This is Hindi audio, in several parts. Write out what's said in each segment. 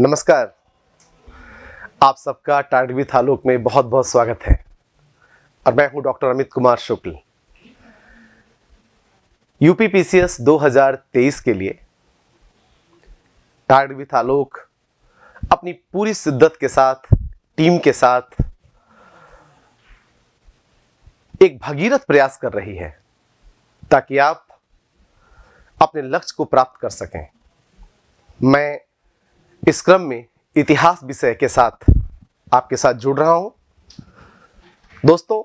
नमस्कार आप सबका टाटवी तालुक में बहुत बहुत स्वागत है और मैं हूं doctor Amit Kumar Shukla UP PCS 2023 के लिए टाटवी तालुक अपनी पूरी शिद्दत के साथ टीम के साथ एक भगीरथ प्रयास कर रही है ताकि आप अपने लक्ष्य को प्राप्त कर सकें मैं इस क्रम में इतिहास विषय के साथ आपके साथ जुड़ रहा हूं दोस्तों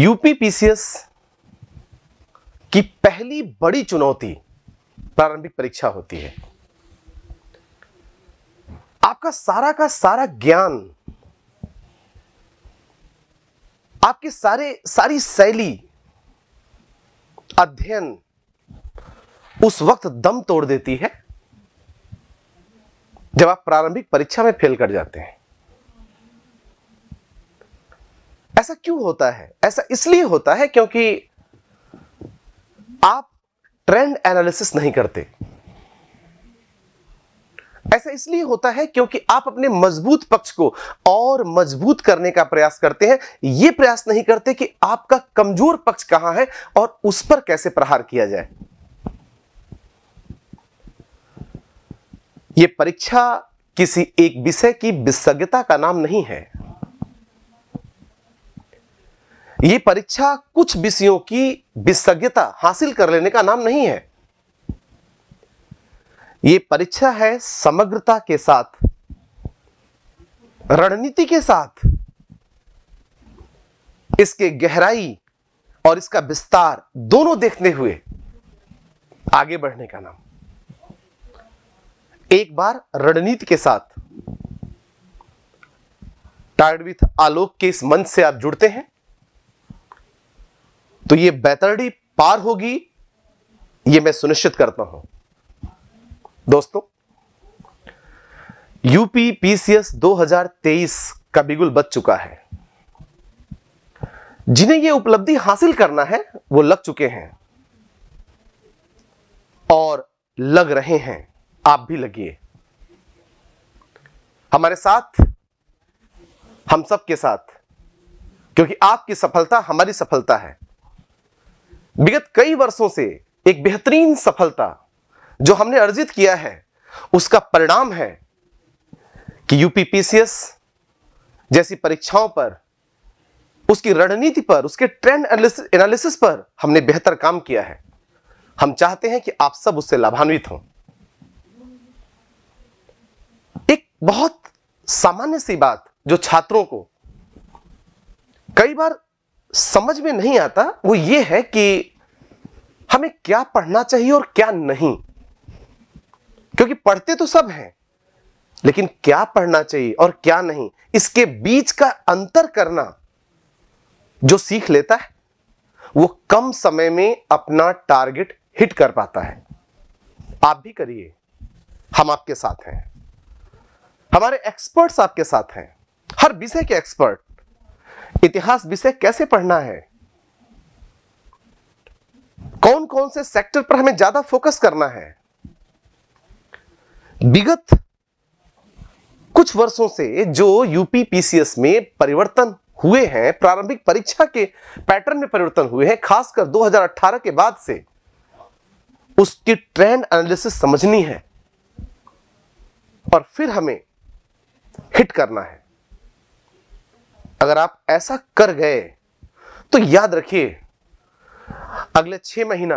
यूपी पीसीएस की पहली बड़ी चुनौती प्रारंभिक परीक्षा होती है आपका सारा का सारा ज्ञान आपके सारे सारी शैली अध्ययन उस वक्त दम तोड़ देती है जब आप प्रारंभिक परीक्षा में फेल कर जाते हैं ऐसा क्यों होता है ऐसा इसलिए होता है क्योंकि आप ट्रेंड एनालिसिस नहीं करते ऐसा इसलिए होता है क्योंकि आप अपने मजबूत पक्ष को और मजबूत करने का प्रयास करते हैं यह प्रयास नहीं करते कि आपका कमजोर पक्ष कहां है और उस पर कैसे प्रहार किया जाए ये परीक्षा किसी एक विषय की विशेषज्ञता का नाम नहीं है ये परीक्षा कुछ विषयों की विशेषज्ञता हासिल कर लेने का नाम नहीं है ये परीक्षा है समग्रता के साथ रणनीति के साथ इसके गहराई और इसका विस्तार दोनों देखते हुए आगे बढ़ने का नाम एक बार रणनीति के साथ टायर्ड विथ आलोक के इस मंच से आप जुड़ते हैं तो ये बैतरडी पार होगी ये मैं सुनिश्चित करता हूं दोस्तों यूपी पीसीएस 2023 का बिगुल बच चुका है जिन्हें यह उपलब्धि हासिल करना है वो लग चुके हैं और लग रहे हैं आप भी लगिए हमारे साथ हम सब के साथ क्योंकि आपकी सफलता हमारी सफलता है विगत कई वर्षों से एक बेहतरीन सफलता जो हमने अर्जित किया है उसका परिणाम है कि यूपीपीसीएस जैसी परीक्षाओं पर उसकी रणनीति पर उसके ट्रेंड एनालिसिस पर हमने बेहतर काम किया है हम चाहते हैं कि आप सब उससे लाभान्वित हों बहुत सामान्य सी बात जो छात्रों को कई बार समझ में नहीं आता वो ये है कि हमें क्या पढ़ना चाहिए और क्या नहीं क्योंकि पढ़ते तो सब हैं लेकिन क्या पढ़ना चाहिए और क्या नहीं इसके बीच का अंतर करना जो सीख लेता है वो कम समय में अपना टारगेट हिट कर पाता है आप भी करिए हम आपके साथ हैं हमारे एक्सपर्ट्स आपके साथ हैं हर विषय के एक्सपर्ट इतिहास विषय कैसे पढ़ना है कौन कौन से सेक्टर पर हमें ज्यादा फोकस करना है विगत कुछ वर्षों से जो यूपी पीसीएस में परिवर्तन हुए हैं प्रारंभिक परीक्षा के पैटर्न में परिवर्तन हुए हैं खासकर 2018 के बाद से उसकी ट्रेंड एनालिसिस समझनी है और फिर हमें हिट करना है अगर आप ऐसा कर गए तो याद रखिए अगले छह महीना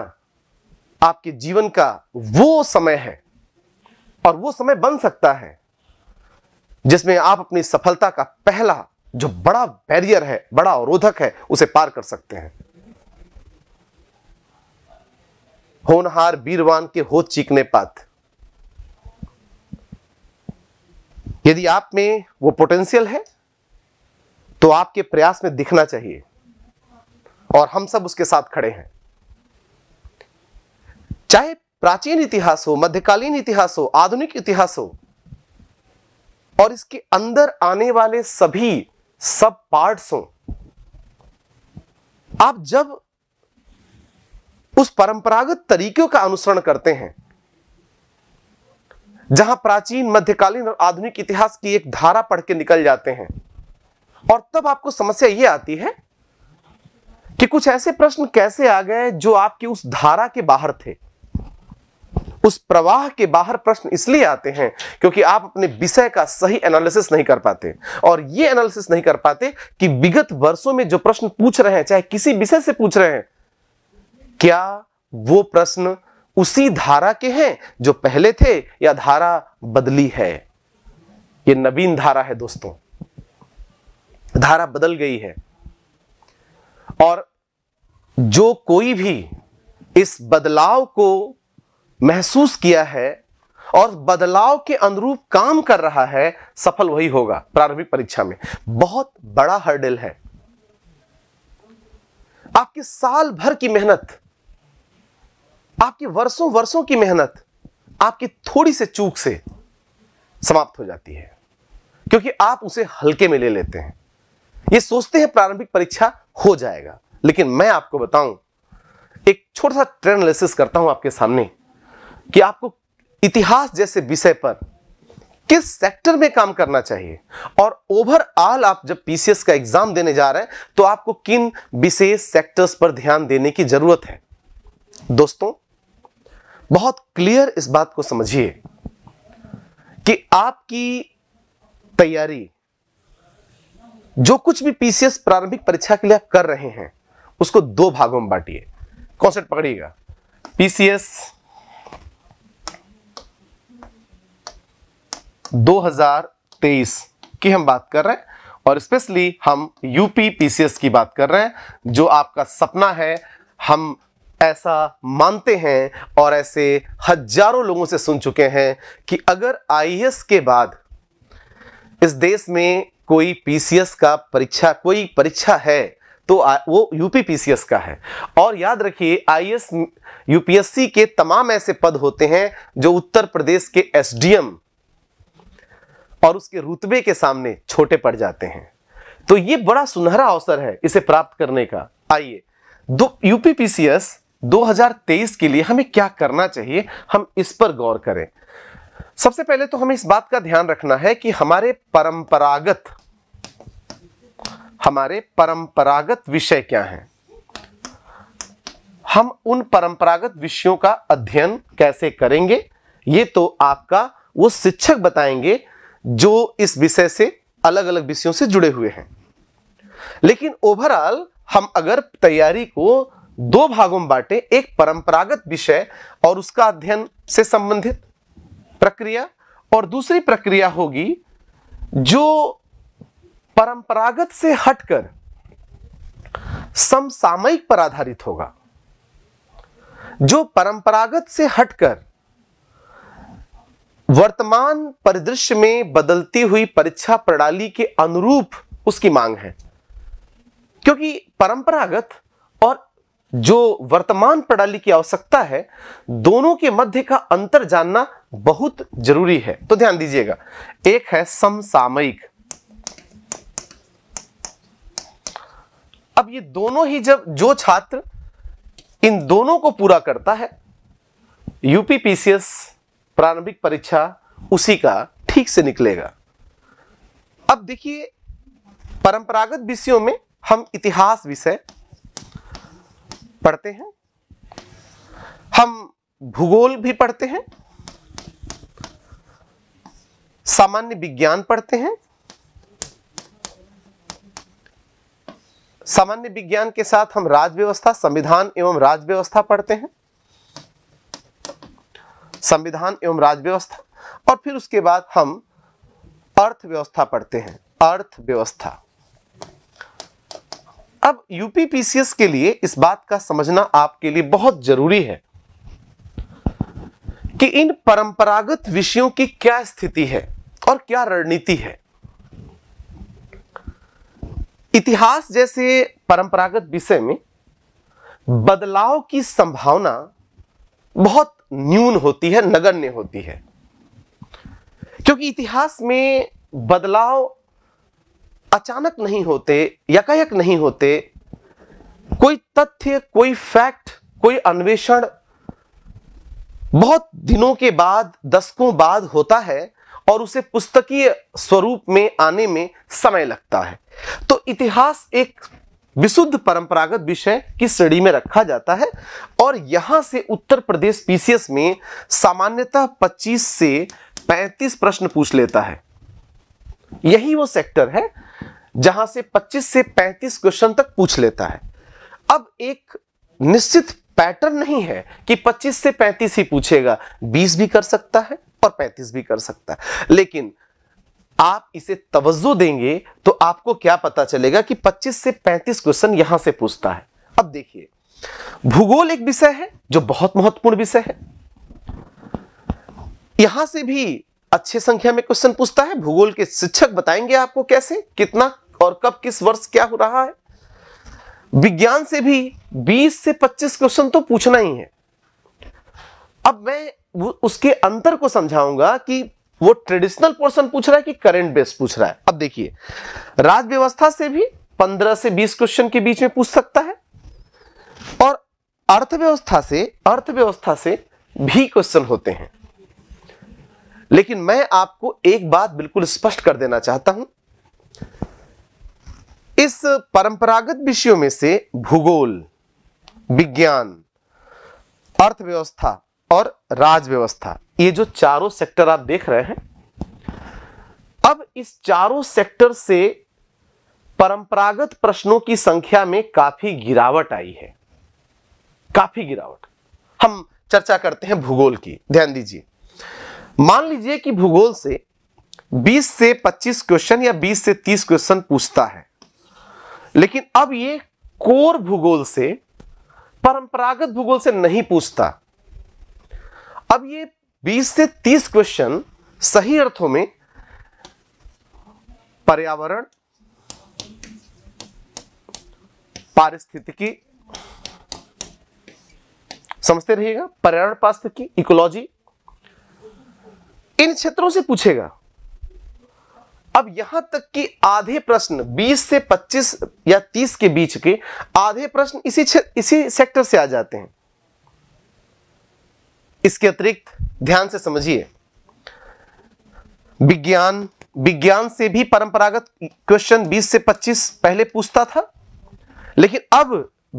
आपके जीवन का वो समय है और वो समय बन सकता है जिसमें आप अपनी सफलता का पहला जो बड़ा बैरियर है बड़ा अवरोधक है उसे पार कर सकते हैं होनहार बीरवान के हो चीकने पाथ यदि आप में वो पोटेंशियल है तो आपके प्रयास में दिखना चाहिए और हम सब उसके साथ खड़े हैं चाहे प्राचीन इतिहास हो मध्यकालीन इतिहास हो आधुनिक इतिहास हो और इसके अंदर आने वाले सभी सब पार्ट्स हो आप जब उस परंपरागत तरीकों का अनुसरण करते हैं जहां प्राचीन मध्यकालीन और आधुनिक इतिहास की एक धारा पढ़ के निकल जाते हैं और तब आपको समस्या ये आती है कि कुछ ऐसे प्रश्न कैसे आ गए जो आपके उस धारा के बाहर थे उस प्रवाह के बाहर प्रश्न इसलिए आते हैं क्योंकि आप अपने विषय का सही एनालिसिस नहीं कर पाते और ये एनालिसिस नहीं कर पाते कि विगत वर्षों में जो प्रश्न पूछ रहे हैं चाहे किसी विषय से पूछ रहे हैं क्या वो प्रश्न उसी धारा के हैं जो पहले थे या धारा बदली है ये नवीन धारा है दोस्तों धारा बदल गई है और जो कोई भी इस बदलाव को महसूस किया है और बदलाव के अनुरूप काम कर रहा है सफल वही होगा प्रारंभिक परीक्षा में बहुत बड़ा हर्डल है आपकी साल भर की मेहनत आपकी वर्षों वर्षों की मेहनत आपकी थोड़ी से चूक से समाप्त हो जाती है क्योंकि आप उसे हल्के में ले लेते हैं ये सोचते हैं प्रारंभिक परीक्षा हो जाएगा लेकिन मैं आपको बताऊं एक छोटा सा ट्रेंड एनालिसिस करता हूं आपके सामने कि आपको इतिहास जैसे विषय पर किस सेक्टर में काम करना चाहिए और ओवरऑल आप जब पीसीएस का एग्जाम देने जा रहे हैं तो आपको किन विशेष सेक्टर्स पर ध्यान देने की जरूरत है दोस्तों बहुत क्लियर इस बात को समझिए कि आपकी तैयारी जो कुछ भी पीसीएस प्रारंभिक परीक्षा के लिए आप कर रहे हैं उसको दो भागों में बांटिए कॉन्सेप्ट पकड़िएगा पीसीएस 2023 की हम बात कर रहे हैं और स्पेशली हम यूपी पीसीएस की बात कर रहे हैं जो आपका सपना है हम ऐसा मानते हैं और ऐसे हजारों लोगों से सुन चुके हैं कि अगर आईएएस e के बाद इस देश में कोई पीसीएस का परीक्षा कोई परीक्षा है तो वो यूपी पीसीएस का है और याद रखिए आईएएस यूपीएससी e के तमाम ऐसे पद होते हैं जो उत्तर प्रदेश के एसडीएम और उसके रुतबे के सामने छोटे पड़ जाते हैं तो ये बड़ा सुनहरा अवसर है इसे प्राप्त करने का आइए दो पीसीएस 2023 के लिए हमें क्या करना चाहिए हम इस पर गौर करें सबसे पहले तो हमें इस बात का ध्यान रखना है कि हमारे परंपरागत हमारे परंपरागत विषय क्या हैं हम उन परंपरागत विषयों का अध्ययन कैसे करेंगे ये तो आपका वो शिक्षक बताएंगे जो इस विषय से अलग अलग विषयों से जुड़े हुए हैं लेकिन ओवरऑल हम अगर तैयारी को दो भागों में बांटे एक परंपरागत विषय और उसका अध्ययन से संबंधित प्रक्रिया और दूसरी प्रक्रिया होगी जो परंपरागत से हटकर समसामयिक पर आधारित होगा जो परंपरागत से हटकर वर्तमान परिदृश्य में बदलती हुई परीक्षा प्रणाली के अनुरूप उसकी मांग है क्योंकि परंपरागत और जो वर्तमान प्रणाली की आवश्यकता है दोनों के मध्य का अंतर जानना बहुत जरूरी है तो ध्यान दीजिएगा एक है समसामयिक अब ये दोनों ही जब जो छात्र इन दोनों को पूरा करता है यूपी पीसीएस प्रारंभिक परीक्षा उसी का ठीक से निकलेगा अब देखिए परंपरागत विषयों में हम इतिहास विषय पढ़ते हैं हम भूगोल भी पढ़ते हैं सामान्य विज्ञान पढ़ते हैं सामान्य विज्ञान के साथ हम राज्य व्यवस्था संविधान एवं राज्य व्यवस्था पढ़ते हैं संविधान एवं राज्य व्यवस्था और फिर उसके बाद हम अर्थव्यवस्था पढ़ते हैं अर्थव्यवस्था अब यूपीपीसीएस के लिए इस बात का समझना आपके लिए बहुत जरूरी है कि इन परंपरागत विषयों की क्या स्थिति है और क्या रणनीति है इतिहास जैसे परंपरागत विषय में बदलाव की संभावना बहुत न्यून होती है नगण्य होती है क्योंकि इतिहास में बदलाव अचानक नहीं होते यकायक नहीं होते कोई तथ्य कोई फैक्ट कोई अन्वेषण बहुत दिनों के बाद दशकों बाद होता है और उसे पुस्तकीय स्वरूप में आने में समय लगता है तो इतिहास एक विशुद्ध परंपरागत विषय की श्रेणी में रखा जाता है और यहां से उत्तर प्रदेश पीसीएस में सामान्यतः 25 से 35 प्रश्न पूछ लेता है यही वो सेक्टर है जहां से 25 से 35 क्वेश्चन तक पूछ लेता है अब एक निश्चित पैटर्न नहीं है कि 25 से 35 ही पूछेगा 20 भी कर सकता है और 35 भी कर सकता है लेकिन आप इसे तवज्जो देंगे तो आपको क्या पता चलेगा कि 25 से 35 क्वेश्चन यहां से पूछता है अब देखिए भूगोल एक विषय है जो बहुत महत्वपूर्ण विषय है यहां से भी अच्छे संख्या में क्वेश्चन पूछता है भूगोल के शिक्षक बताएंगे आपको कैसे कितना और कब किस वर्ष क्या हो रहा है विज्ञान से भी 20 से 25 क्वेश्चन तो पूछना ही है अब मैं उसके अंतर को समझाऊंगा कि वो ट्रेडिशनल पोर्सन पूछ रहा है कि करंट बेस पूछ रहा है अब देखिए राज व्यवस्था से भी 15 से 20 क्वेश्चन के बीच में पूछ सकता है और अर्थव्यवस्था से अर्थव्यवस्था से भी क्वेश्चन होते हैं लेकिन मैं आपको एक बात बिल्कुल स्पष्ट कर देना चाहता हूं इस परंपरागत विषयों में से भूगोल विज्ञान अर्थव्यवस्था और राजव्यवस्था ये जो चारों सेक्टर आप देख रहे हैं अब इस चारों सेक्टर से परंपरागत प्रश्नों की संख्या में काफी गिरावट आई है काफी गिरावट हम चर्चा करते हैं भूगोल की ध्यान दीजिए मान लीजिए कि भूगोल से 20 से 25 क्वेश्चन या 20 से 30 क्वेश्चन पूछता है लेकिन अब ये कोर भूगोल से परंपरागत भूगोल से नहीं पूछता अब ये 20 से 30 क्वेश्चन सही अर्थों में पर्यावरण पारिस्थितिकी समझते रहिएगा पर्यावरण पारिस्थितिकी इकोलॉजी इन क्षेत्रों से पूछेगा अब यहां तक कि आधे प्रश्न 20 से 25 या 30 के बीच के आधे प्रश्न इसी इसी सेक्टर से आ जाते हैं इसके अतिरिक्त ध्यान से समझिए विज्ञान विज्ञान से भी परंपरागत क्वेश्चन 20 से 25 पहले पूछता था लेकिन अब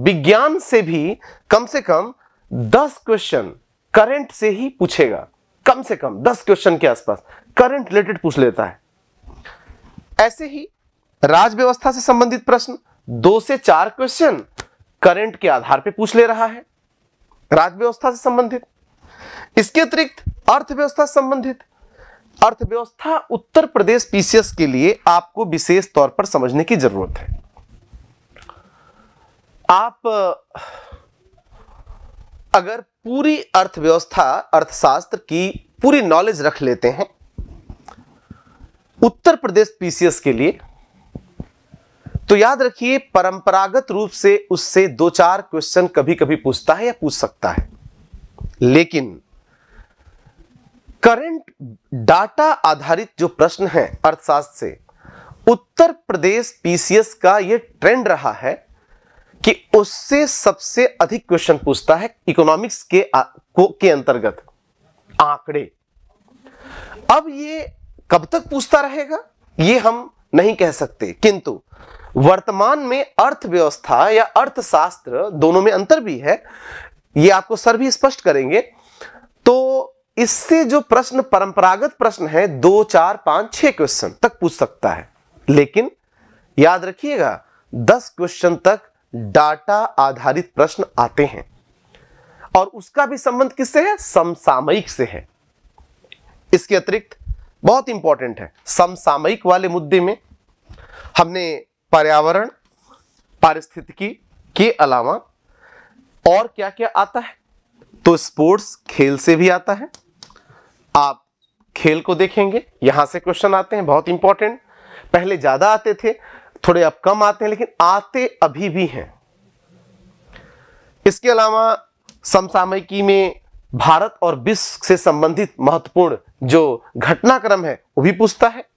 विज्ञान से भी कम से कम 10 क्वेश्चन करंट से ही पूछेगा कम से कम दस क्वेश्चन के आसपास करंट रिलेटेड पूछ लेता है ऐसे ही राज व्यवस्था से संबंधित प्रश्न दो से चार क्वेश्चन करंट के आधार पर पूछ ले रहा है राज व्यवस्था से संबंधित इसके अतिरिक्त अर्थव्यवस्था से संबंधित अर्थव्यवस्था उत्तर प्रदेश पीसीएस के लिए आपको विशेष तौर पर समझने की जरूरत है आप अगर पूरी अर्थव्यवस्था अर्थशास्त्र की पूरी नॉलेज रख लेते हैं उत्तर प्रदेश पीसीएस के लिए तो याद रखिए परंपरागत रूप से उससे दो चार क्वेश्चन कभी कभी पूछता है या पूछ सकता है लेकिन करंट डाटा आधारित जो प्रश्न है अर्थशास्त्र से उत्तर प्रदेश पीसीएस का यह ट्रेंड रहा है कि उससे सबसे अधिक क्वेश्चन पूछता है इकोनॉमिक्स के को के अंतर्गत आंकड़े अब ये कब तक पूछता रहेगा ये हम नहीं कह सकते किंतु वर्तमान में अर्थव्यवस्था या अर्थशास्त्र दोनों में अंतर भी है ये आपको सर भी स्पष्ट करेंगे तो इससे जो प्रश्न परंपरागत प्रश्न है दो चार पांच छह क्वेश्चन तक पूछ सकता है लेकिन याद रखिएगा दस क्वेश्चन तक डाटा आधारित प्रश्न आते हैं और उसका भी संबंध किससे है समसामयिक से है इसके अतिरिक्त बहुत इंपॉर्टेंट है समसामयिक वाले मुद्दे में हमने पर्यावरण पारिस्थितिकी के अलावा और क्या क्या आता है तो स्पोर्ट्स खेल से भी आता है आप खेल को देखेंगे यहां से क्वेश्चन आते हैं बहुत इंपॉर्टेंट पहले ज्यादा आते थे थोड़े अब कम आते हैं लेकिन आते अभी भी हैं इसके अलावा समसामयिकी में भारत और विश्व से संबंधित महत्वपूर्ण जो घटनाक्रम है वो भी पूछता है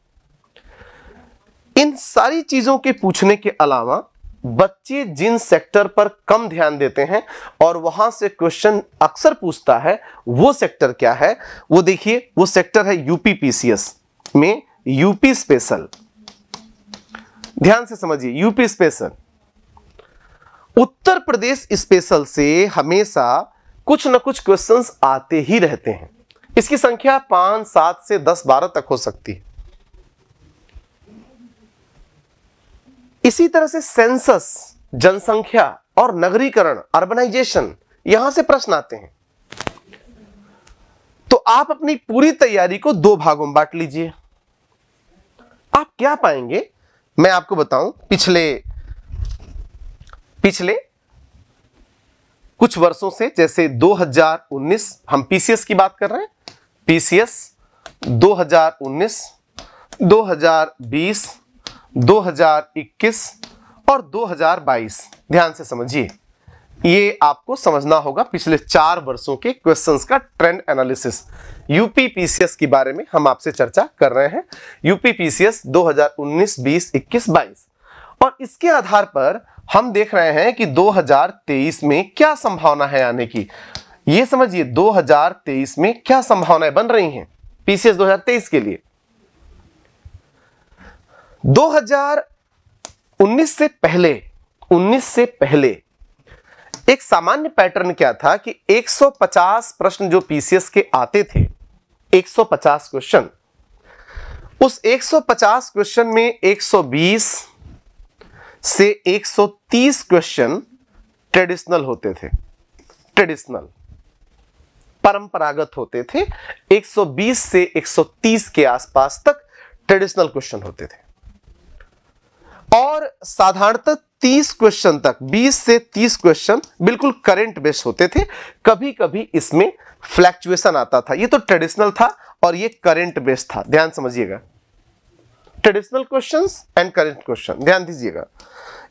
इन सारी चीजों के पूछने के अलावा बच्चे जिन सेक्टर पर कम ध्यान देते हैं और वहां से क्वेश्चन अक्सर पूछता है वो सेक्टर क्या है वो देखिए वो सेक्टर है यूपी पीसीएस में यूपी स्पेशल ध्यान से समझिए UP special Uttar Pradesh special से हमेशा कुछ ना कुछ क्वेश्चंस आते ही रहते हैं इसकी संख्या पांच सात से दस बारह तक हो सकती है इसी तरह से सेंसस जनसंख्या और नगरीकरण अर्बनाइजेशन यहां से प्रश्न आते हैं तो आप अपनी पूरी तैयारी को दो भागों में बांट लीजिए आप क्या पाएंगे मैं आपको बताऊं पिछले पिछले कुछ वर्षों से जैसे 2019 हम पीसीएस की बात कर रहे हैं पीसीएस 2019 2020 2021 और 2022 ध्यान से समझिए ये आपको समझना होगा पिछले चार वर्षों के क्वेश्चंस का ट्रेंड एनालिसिस यूपी पीसीएस के बारे में हम आपसे चर्चा कर रहे हैं यूपी पीसीएस 2019, 20, इक्कीस और इसके आधार पर हम देख रहे हैं कि 2023 में क्या संभावना है आने की ये समझिए 2023 में क्या संभावनाएं बन रही हैं पीसीएस 2023 के लिए 2019 से पहले 19 से पहले एक सामान्य पैटर्न क्या था कि 150 प्रश्न जो पीसीएस के आते थे 150 क्वेश्चन उस 150 क्वेश्चन में 120 से 130 क्वेश्चन ट्रेडिशनल होते थे ट्रेडिशनल परंपरागत होते थे 120 से 130 के आसपास तक ट्रेडिशनल क्वेश्चन होते थे और साधारणतः 30 क्वेश्चन तक 20 से 30 क्वेश्चन बिल्कुल करंट बेस्ड होते थे कभी कभी इसमें फ्लैक्चुएशन आता था ये तो ट्रेडिशनल था और ये करंट बेस्ड था ध्यान समझिएगा traditional question and current question ध्यान दीजिएगा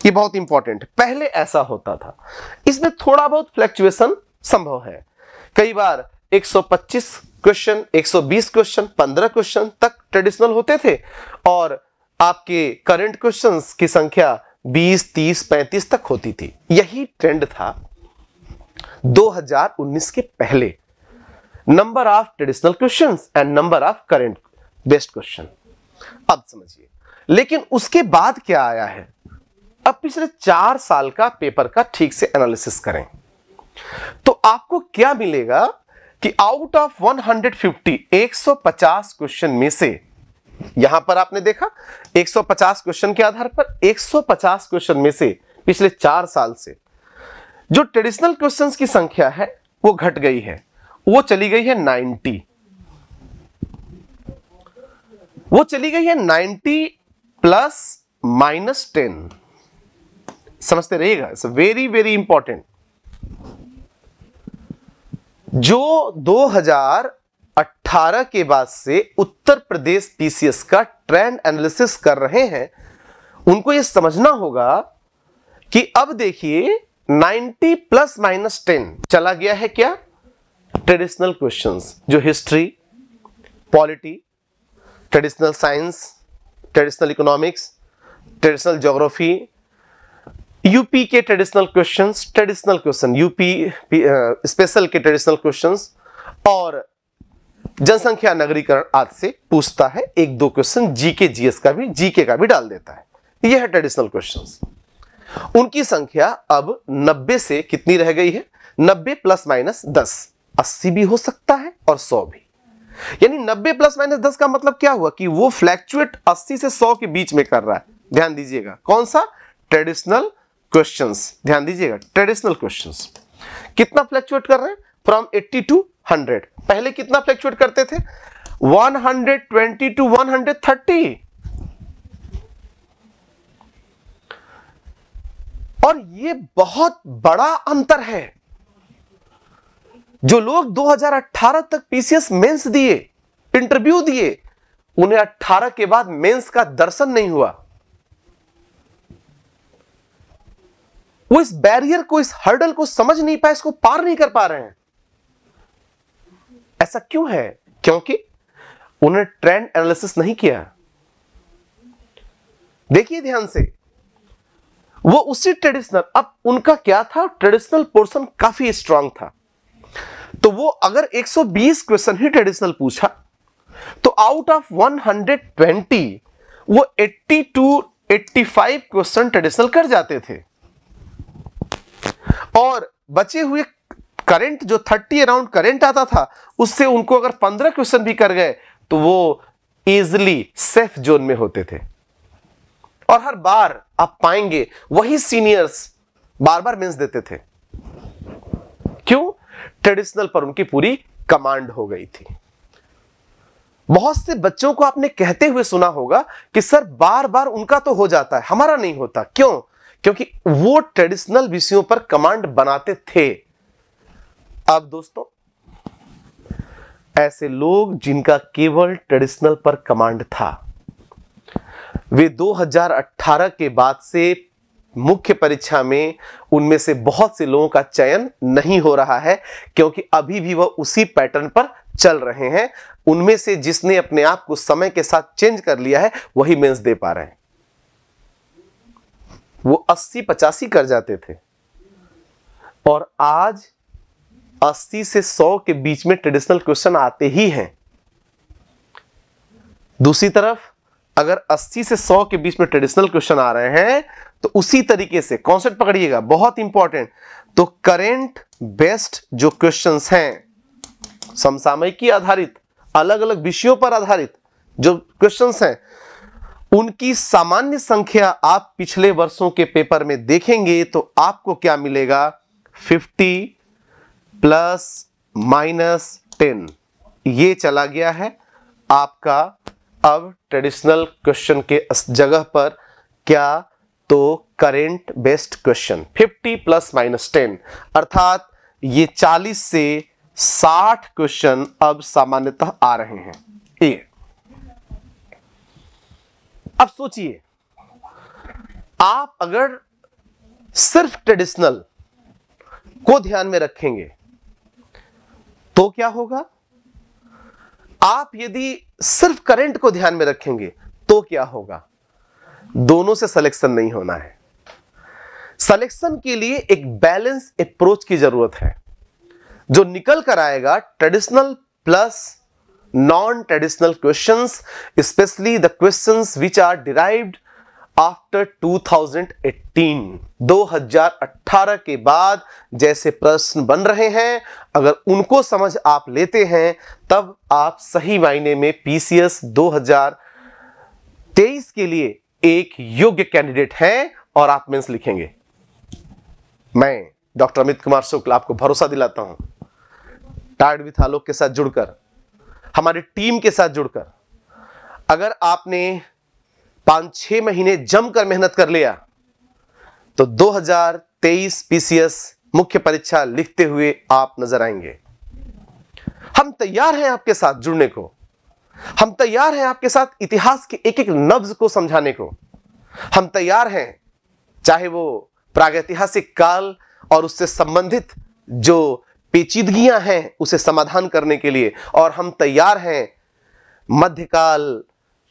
ये बहुत इंपॉर्टेंट पहले ऐसा होता था इसमें थोड़ा बहुत फ्लैक्चुएशन संभव है कई बार 125 क्वेश्चन 120 क्वेश्चन 15 क्वेश्चन तक ट्रेडिशनल होते थे और आपके करंट क्वेश्चंस की संख्या 20, 30, 35 तक होती थी यही ट्रेंड था 2019 के पहले number of traditional question and number of current based question अब समझिए लेकिन उसके बाद क्या आया है अब पिछले चार साल का पेपर का ठीक से एनालिसिस करें तो आपको क्या मिलेगा कि आउट ऑफ 150 150 क्वेश्चन में से यहां पर आपने देखा 150 क्वेश्चन के आधार पर 150 क्वेश्चन में से पिछले चार साल से जो ट्रेडिशनल क्वेश्चंस की संख्या है वो घट गई है वो चली गई है 90 वो चली गई है 90 प्लस माइनस टेन समझते रहिएगा इट्स वेरी वेरी इंपॉर्टेंट जो 18 के बाद से उत्तर प्रदेश टीसीएस का ट्रेंड एनालिसिस कर रहे हैं उनको यह समझना होगा कि अब देखिए 90 प्लस माइनस 10 चला गया है क्या ट्रेडिशनल क्वेश्चंस जो history polity traditional science traditional economics traditional geography UP के traditional questions traditional question UP special के ट्रेडिशनल क्वेश्चंस और जनसंख्या नगरीकरण आज से पूछता है एक दो क्वेश्चन जीके जीएस का भी जीके का भी डाल देता है यह है ट्रेडिशनल क्वेश्चन उनकी संख्या अब 90 से कितनी रह गई है 90 प्लस माइनस दस अस्सी भी हो सकता है और 100 भी यानी 90 प्लस माइनस दस का मतलब क्या हुआ कि वो फ्लैक्चुएट 80 से 100 के बीच में कर रहा है ध्यान दीजिएगा कौन सा ट्रेडिशनल क्वेश्चंस ध्यान दीजिएगा ट्रेडिशनल क्वेश्चंस कितना फ्लैक्चुएट कर रहे हैं फ्रॉम 82 हंड्रेड पहले कितना फ्लैक्चुएट करते थे one hundred twenty to one hundred thirty और ये बहुत बड़ा अंतर है जो लोग 2018 तक पीसीएस मेंस दिए इंटरव्यू दिए उन्हें 18 के बाद मेंस का दर्शन नहीं हुआ वो इस बैरियर को इस हर्डल को समझ नहीं पाए इसको पार नहीं कर पा रहे हैं ऐसा क्यों है क्योंकि उन्होंने ट्रेंड एनालिसिस नहीं किया देखिए ध्यान से वो उसी ट्रेडिशनल अब उनका क्या था ट्रेडिशनल पोर्शन काफी स्ट्रांग था तो वो अगर 120 क्वेश्चन ही ट्रेडिशनल पूछा तो आउट ऑफ 120 वो 82, 85 क्वेश्चन ट्रेडिशनल कर जाते थे और बचे हुए करंट जो थर्टी अराउंड करंट आता था उससे उनको अगर पंद्रह क्वेश्चन भी कर गए तो वो इजिली सेफ जोन में होते थे और हर बार आप पाएंगे वही सीनियर्स बार बार मेंस देते थे क्यों ट्रेडिशनल पर उनकी पूरी कमांड हो गई थी बहुत से बच्चों को आपने कहते हुए सुना होगा कि सर बार बार उनका तो हो जाता है हमारा नहीं होता क्यों क्योंकि वो ट्रेडिशनल विषयों पर कमांड बनाते थे अब दोस्तों ऐसे लोग जिनका केवल ट्रेडिशनल पर कमांड था वे 2018 के बाद से मुख्य परीक्षा में उनमें से बहुत से लोगों का चयन नहीं हो रहा है क्योंकि अभी भी वह उसी पैटर्न पर चल रहे हैं उनमें से जिसने अपने आप को समय के साथ चेंज कर लिया है वही मेंस दे पा रहे हैं वो अस्सी पचासी कर जाते थे और आज 80 से 100 के बीच में ट्रेडिशनल क्वेश्चन आते ही हैं दूसरी तरफ अगर 80 से 100 के बीच में ट्रेडिशनल क्वेश्चन आ रहे हैं तो उसी तरीके से कॉन्सेप्ट पकड़िएगा बहुत इंपॉर्टेंट तो करेंट बेस्ट जो क्वेश्चन हैं समसामयिकी आधारित अलग अलग विषयों पर आधारित जो क्वेश्चंस हैं उनकी सामान्य संख्या आप पिछले वर्षों के पेपर में देखेंगे तो आपको क्या मिलेगा प्लस माइनस टेन ये चला गया है आपका अब ट्रेडिशनल क्वेश्चन के जगह पर क्या तो current based question 50 plus minus ten अर्थात ये 40 से 60 क्वेश्चन अब सामान्यतः आ रहे हैं ए अब सोचिए आप अगर सिर्फ ट्रेडिशनल को ध्यान में रखेंगे तो क्या होगा आप यदि सिर्फ करंट को ध्यान में रखेंगे तो क्या होगा दोनों से सिलेक्शन नहीं होना है सिलेक्शन के लिए एक बैलेंस अप्रोच की जरूरत है जो निकल कर आएगा traditional plus non traditional questions specially the questions which are derived after 2018 2018 के बाद जैसे प्रश्न बन रहे हैं अगर उनको समझ आप लेते हैं तब आप सही मायने में पीसीएस 2023 के लिए एक योग्य कैंडिडेट हैं और आप मेंस लिखेंगे मैं डॉक्टर अमित कुमार शुक्ल आपको भरोसा दिलाता हूं टायर्ड विथ आलोक के साथ जुड़कर हमारी टीम के साथ जुड़कर अगर आपने पांच छह महीने जमकर मेहनत कर लिया तो 2023 पीसीएस मुख्य परीक्षा लिखते हुए आप नजर आएंगे हम तैयार हैं आपके साथ जुड़ने को हम तैयार हैं आपके साथ इतिहास के एक एक नब्ज को समझाने को हम तैयार हैं चाहे वो प्रागैतिहासिक काल और उससे संबंधित जो पेचीदगियां हैं उसे समाधान करने के लिए और हम तैयार हैं मध्यकाल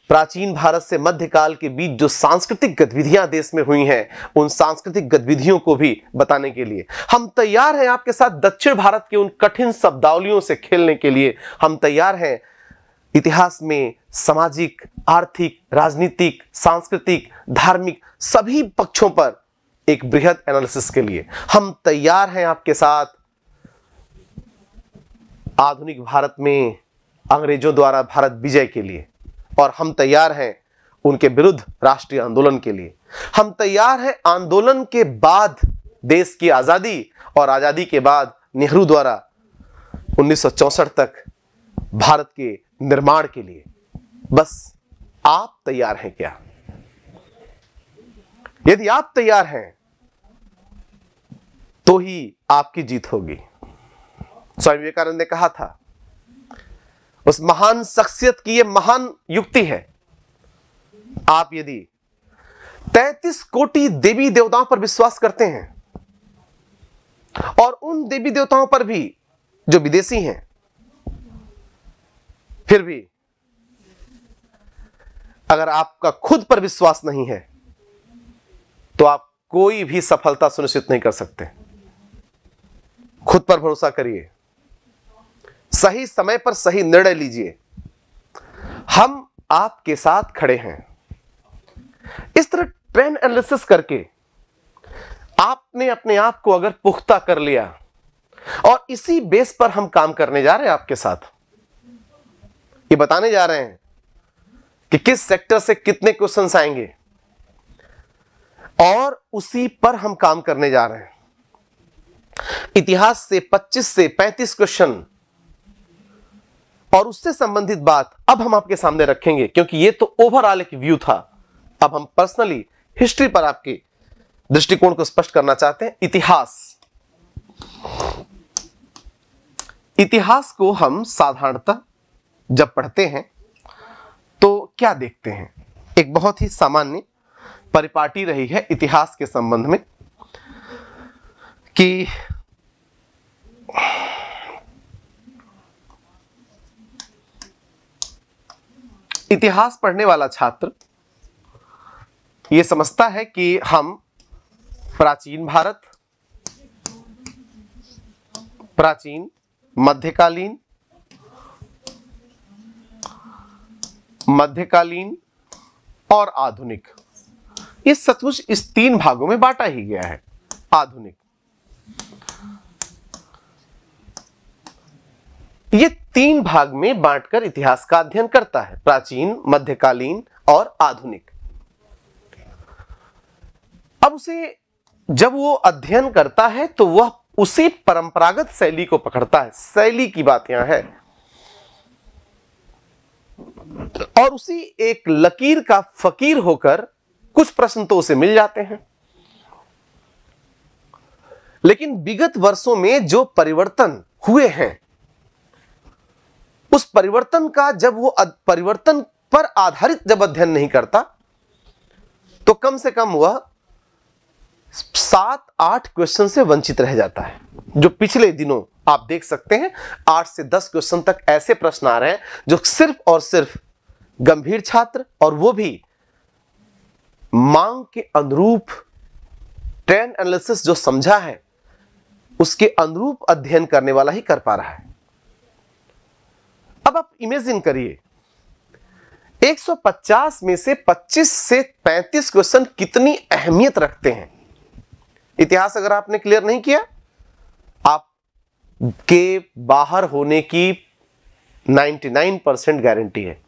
प्राचीन भारत से मध्यकाल के बीच जो सांस्कृतिक गतिविधियां देश में हुई हैं उन सांस्कृतिक गतिविधियों को भी बताने के लिए हम तैयार हैं आपके साथ दक्षिण भारत के उन कठिन शब्दावलियों से खेलने के लिए हम तैयार हैं इतिहास में सामाजिक आर्थिक राजनीतिक सांस्कृतिक धार्मिक सभी पक्षों पर एक बृहद एनालिसिस के लिए हम तैयार हैं आपके साथ आधुनिक भारत में अंग्रेजों द्वारा भारत विजय के लिए और हम तैयार हैं उनके विरुद्ध राष्ट्रीय आंदोलन के लिए हम तैयार हैं आंदोलन के बाद देश की आज़ादी और आज़ादी के बाद नेहरू द्वारा 1964 तक भारत के निर्माण के लिए बस आप तैयार हैं क्या यदि आप तैयार हैं तो ही आपकी जीत होगी स्वामी विवेकानंद ने कहा था उस महान शख्सियत की ये महान युक्ति है आप यदि 33 कोटि देवी देवताओं पर विश्वास करते हैं और उन देवी देवताओं पर भी जो विदेशी हैं फिर भी अगर आपका खुद पर विश्वास नहीं है तो आप कोई भी सफलता सुनिश्चित नहीं कर सकते खुद पर भरोसा करिए सही समय पर सही निर्णय लीजिए हम आपके साथ खड़े हैं इस तरह ट्रेंड एनालिसिस करके आपने अपने आप को अगर पुख्ता कर लिया और इसी बेस पर हम काम करने जा रहे हैं आपके साथ ये बताने जा रहे हैं कि किस सेक्टर से कितने क्वेश्चन आएंगे और उसी पर हम काम करने जा रहे हैं इतिहास से 25 से 35 क्वेश्चन और उससे संबंधित बात अब हम आपके सामने रखेंगे क्योंकि ये तो ओवरऑल एक व्यू था अब हम पर्सनली हिस्ट्री पर आपके दृष्टिकोण को स्पष्ट करना चाहते हैं इतिहास इतिहास को हम साधारणतः जब पढ़ते हैं तो क्या देखते हैं एक बहुत ही सामान्य परिपाटी रही है इतिहास के संबंध में कि इतिहास पढ़ने वाला छात्र ये समझता है कि हम प्राचीन भारत प्राचीन मध्यकालीन मध्यकालीन और आधुनिक ये सचमुच इस तीन भागों में बांटा ही गया है आधुनिक ये तीन भाग में बांटकर इतिहास का अध्ययन करता है प्राचीन मध्यकालीन और आधुनिक अब उसे जब वो अध्ययन करता है तो वह उसी परंपरागत शैली को पकड़ता है शैली की बात यहां है और उसी एक लकीर का फकीर होकर कुछ प्रश्न तो उसे मिल जाते हैं लेकिन विगत वर्षों में जो परिवर्तन हुए हैं उस परिवर्तन का जब वो परिवर्तन पर आधारित जब अध्ययन नहीं करता तो कम से कम वह सात आठ क्वेश्चन से वंचित रह जाता है जो पिछले दिनों आप देख सकते हैं आठ से दस क्वेश्चन तक ऐसे प्रश्न आ रहे हैं जो सिर्फ और सिर्फ गंभीर छात्र और वो भी मांग के अनुरूप ट्रेंड एनालिसिस जो समझा है उसके अनुरूप अध्ययन करने वाला ही कर पा रहा है अब आप इमेजिन करिए 150 में से 25 से 35 क्वेश्चन कितनी अहमियत रखते हैं इतिहास अगर आपने क्लियर नहीं किया आप के बाहर होने की 99 परसेंट गारंटी है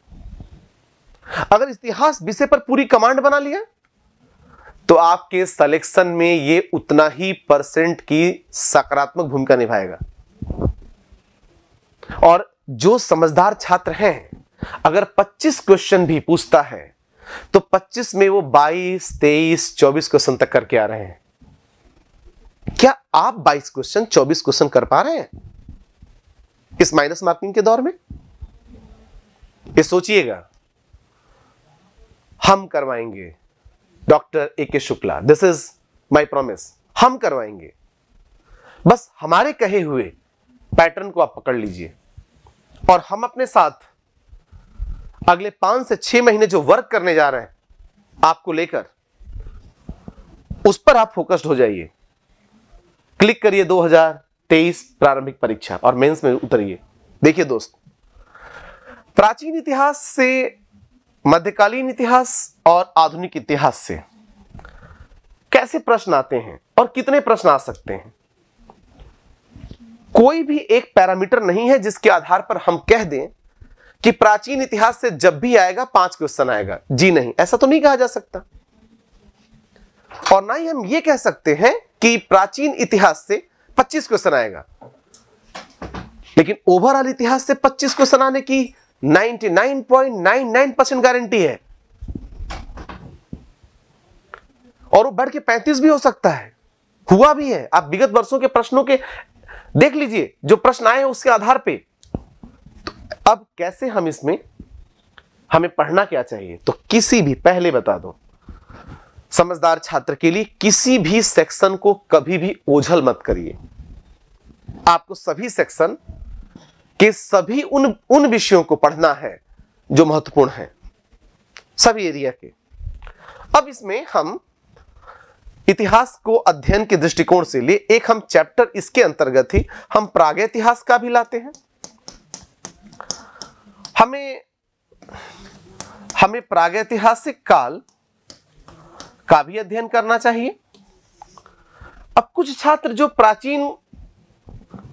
अगर इतिहास विषय पर पूरी कमांड बना लिया तो आपके सिलेक्शन में यह उतना ही परसेंट की सकारात्मक भूमिका निभाएगा और जो समझदार छात्र हैं अगर 25 क्वेश्चन भी पूछता है तो 25 में वो 22, 23, 24 क्वेश्चन तक करके आ रहे हैं क्या आप 22 क्वेश्चन 24 क्वेश्चन कर पा रहे हैं इस माइनस मार्किंग के दौर में ये सोचिएगा हम करवाएंगे doctor A K Shukla this is my promise हम करवाएंगे बस हमारे कहे हुए पैटर्न को आप पकड़ लीजिए और हम अपने साथ अगले पांच से छह महीने जो वर्क करने जा रहे हैं आपको लेकर उस पर आप फोकस्ड हो जाइए क्लिक करिए 2023 प्रारंभिक परीक्षा और मेंस में उतरिए देखिए दोस्त प्राचीन इतिहास से मध्यकालीन इतिहास और आधुनिक इतिहास से कैसे प्रश्न आते हैं और कितने प्रश्न आ सकते हैं कोई भी एक पैरामीटर नहीं है जिसके आधार पर हम कह दें कि प्राचीन इतिहास से जब भी आएगा पांच क्वेश्चन आएगा जी नहीं ऐसा तो नहीं कहा जा सकता और ना ही हम यह कह सकते हैं कि प्राचीन इतिहास से 25 क्वेश्चन आएगा लेकिन ओवरऑल इतिहास से 25 क्वेश्चन आने की 99.99 परसेंट गारंटी है और वो बढ़ के 35 भी हो सकता है हुआ भी है आप विगत वर्षों के प्रश्नों के देख लीजिए जो प्रश्न आए उसके आधार पे तो अब कैसे हम इसमें हमें पढ़ना क्या चाहिए तो किसी भी पहले बता दो समझदार छात्र के लिए किसी भी सेक्शन को कभी भी ओझल मत करिए आपको सभी सेक्शन के सभी उन उन विषयों को पढ़ना है जो महत्वपूर्ण है सभी एरिया के अब इसमें हम इतिहास को अध्ययन के दृष्टिकोण से लिए एक हम चैप्टर इसके अंतर्गत ही हम प्राग इतिहास का भी लाते हैं हमें हमें प्रागैतिहासिक काल का भी अध्ययन करना चाहिए अब कुछ छात्र जो प्राचीन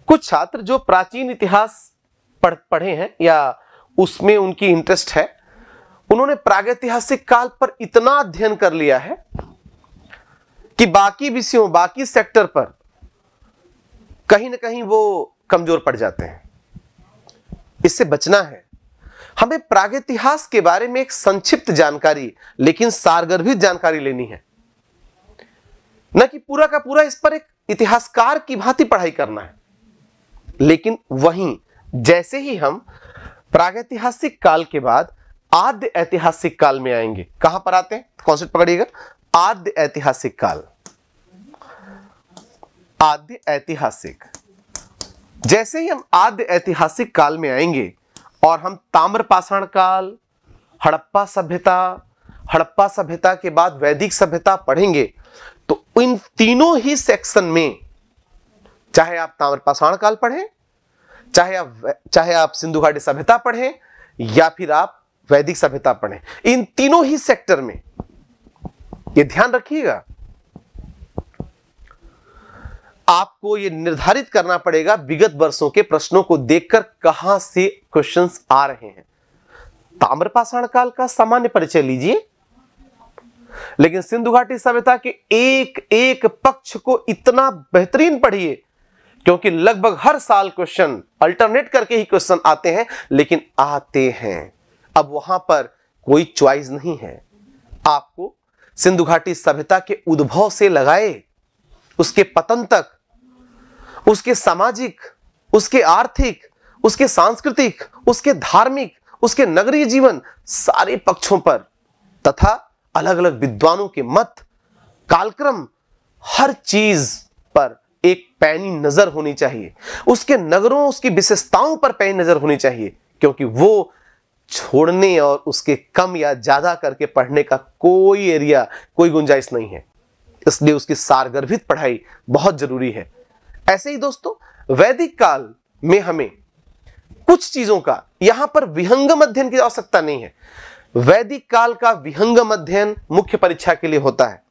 कुछ छात्र जो प्राचीन इतिहास पढ़ पढ़े हैं या उसमें उनकी इंटरेस्ट है उन्होंने प्रागैतिहासिक काल पर इतना अध्ययन कर लिया है कि बाकी विषयों बाकी सेक्टर पर कहीं ना कहीं वो कमजोर पड़ जाते हैं इससे बचना है हमें प्रागेतिहास के बारे में एक संक्षिप्त जानकारी लेकिन सारगर्भित जानकारी लेनी है न कि पूरा का पूरा इस पर एक इतिहासकार की भांति पढ़ाई करना है लेकिन वहीं जैसे ही हम प्रागैतिहासिक काल के बाद आद्य ऐतिहासिक काल में आएंगे कहां पर आते हैं कॉन्सेप्ट पकड़िएगा आद्य ऐतिहासिक काल आद्य ऐतिहासिक जैसे ही हम आद्य ऐतिहासिक काल में आएंगे और हम ताम्रपाषाण काल हड़प्पा सभ्यता हड़प्पा सभ्यता के बाद वैदिक सभ्यता पढ़ेंगे तो इन तीनों ही सेक्शन में चाहे आप ताम्रपाषाण काल पढ़ें चाहे आप चाहे आप सिंधु घाटी सभ्यता पढ़ें या फिर आप वैदिक सभ्यता पढ़ें इन तीनों ही सेक्टर में ये ध्यान रखिएगा आपको ये निर्धारित करना पड़ेगा विगत वर्षों के प्रश्नों को देखकर कहां से क्वेश्चंस आ रहे हैं ताम्रपाषाण काल का सामान्य परिचय लीजिए लेकिन सिंधु घाटी सभ्यता के एक एक पक्ष को इतना बेहतरीन पढ़िए क्योंकि लगभग हर साल क्वेश्चन अल्टरनेट करके ही क्वेश्चन आते हैं लेकिन आते हैं अब वहां पर कोई चॉइस नहीं है आपको सिंधु घाटी सभ्यता के उद्भव से लगाए उसके पतन तक उसके सामाजिक उसके आर्थिक उसके सांस्कृतिक उसके धार्मिक उसके नगरीय जीवन सारे पक्षों पर तथा अलग अलग विद्वानों के मत कालक्रम हर चीज पर एक पैनी नजर होनी चाहिए उसके नगरों उसकी विशेषताओं पर पैनी नजर होनी चाहिए क्योंकि वो छोड़ने और उसके कम या ज़्यादा करके पढ़ने का कोई एरिया कोई गुंजाइश नहीं है इसलिए उसकी सारगर्भित पढ़ाई बहुत जरूरी है ऐसे ही दोस्तों वैदिक काल में हमें कुछ चीज़ों का यहां पर विहंगम अध्ययन की आवश्यकता नहीं है वैदिक काल का विहंगम अध्ययन मुख्य परीक्षा के लिए होता है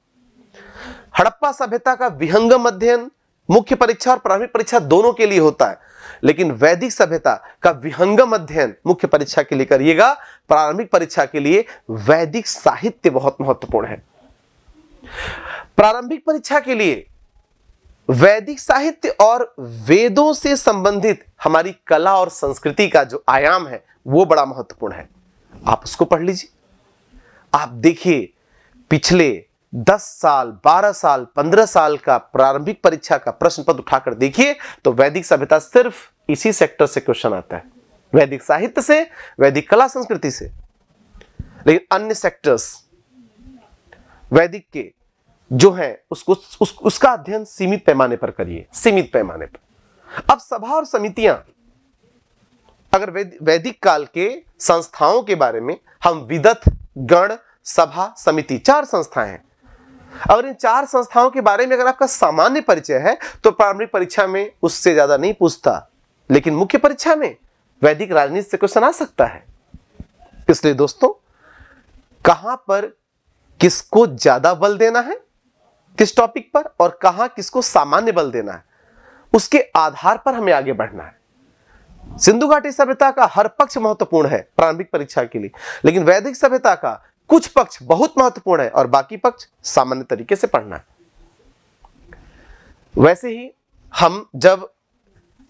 हड़प्पा सभ्यता का विहंगम अध्ययन मुख्य परीक्षा और प्रारंभिक परीक्षा दोनों के लिए होता है लेकिन वैदिक सभ्यता का विहंगम अध्ययन मुख्य परीक्षा के लिए करिएगा प्रारंभिक परीक्षा के लिए वैदिक साहित्य बहुत महत्वपूर्ण है प्रारंभिक परीक्षा के लिए वैदिक साहित्य और वेदों से संबंधित हमारी कला और संस्कृति का जो आयाम है वो बड़ा महत्वपूर्ण है आप उसको पढ़ लीजिए आप देखिए पिछले 10 साल 12 साल 15 साल का प्रारंभिक परीक्षा का प्रश्न पत्र उठाकर देखिए तो वैदिक सभ्यता सिर्फ इसी सेक्टर से क्वेश्चन आता है वैदिक साहित्य से वैदिक कला संस्कृति से लेकिन अन्य सेक्टर्स वैदिक के जो है उसको उस, उसका अध्ययन सीमित पैमाने पर करिए सीमित पैमाने पर अब सभा और समितियां अगर वैद, वैदिक काल के संस्थाओं के बारे में हम विदत गण सभा समिति चार संस्थाएं हैं अगर इन चार संस्थाओं के बारे में अगर आपका सामान्य परिचय है तो प्रारंभिक परीक्षा में उससे ज्यादा नहीं पूछता लेकिन मुख्य परीक्षा में वैदिक राजनीति से क्वेश्चन आ सकता है इसलिए दोस्तों कहां पर किसको ज्यादा बल देना है किस टॉपिक पर और कहा किसको सामान्य बल देना है उसके आधार पर हमें आगे बढ़ना है सिंधु घाटी सभ्यता का हर पक्ष महत्वपूर्ण है प्रारंभिक परीक्षा के लिए लेकिन वैदिक सभ्यता का कुछ पक्ष बहुत महत्वपूर्ण है और बाकी पक्ष सामान्य तरीके से पढ़ना है वैसे ही हम जब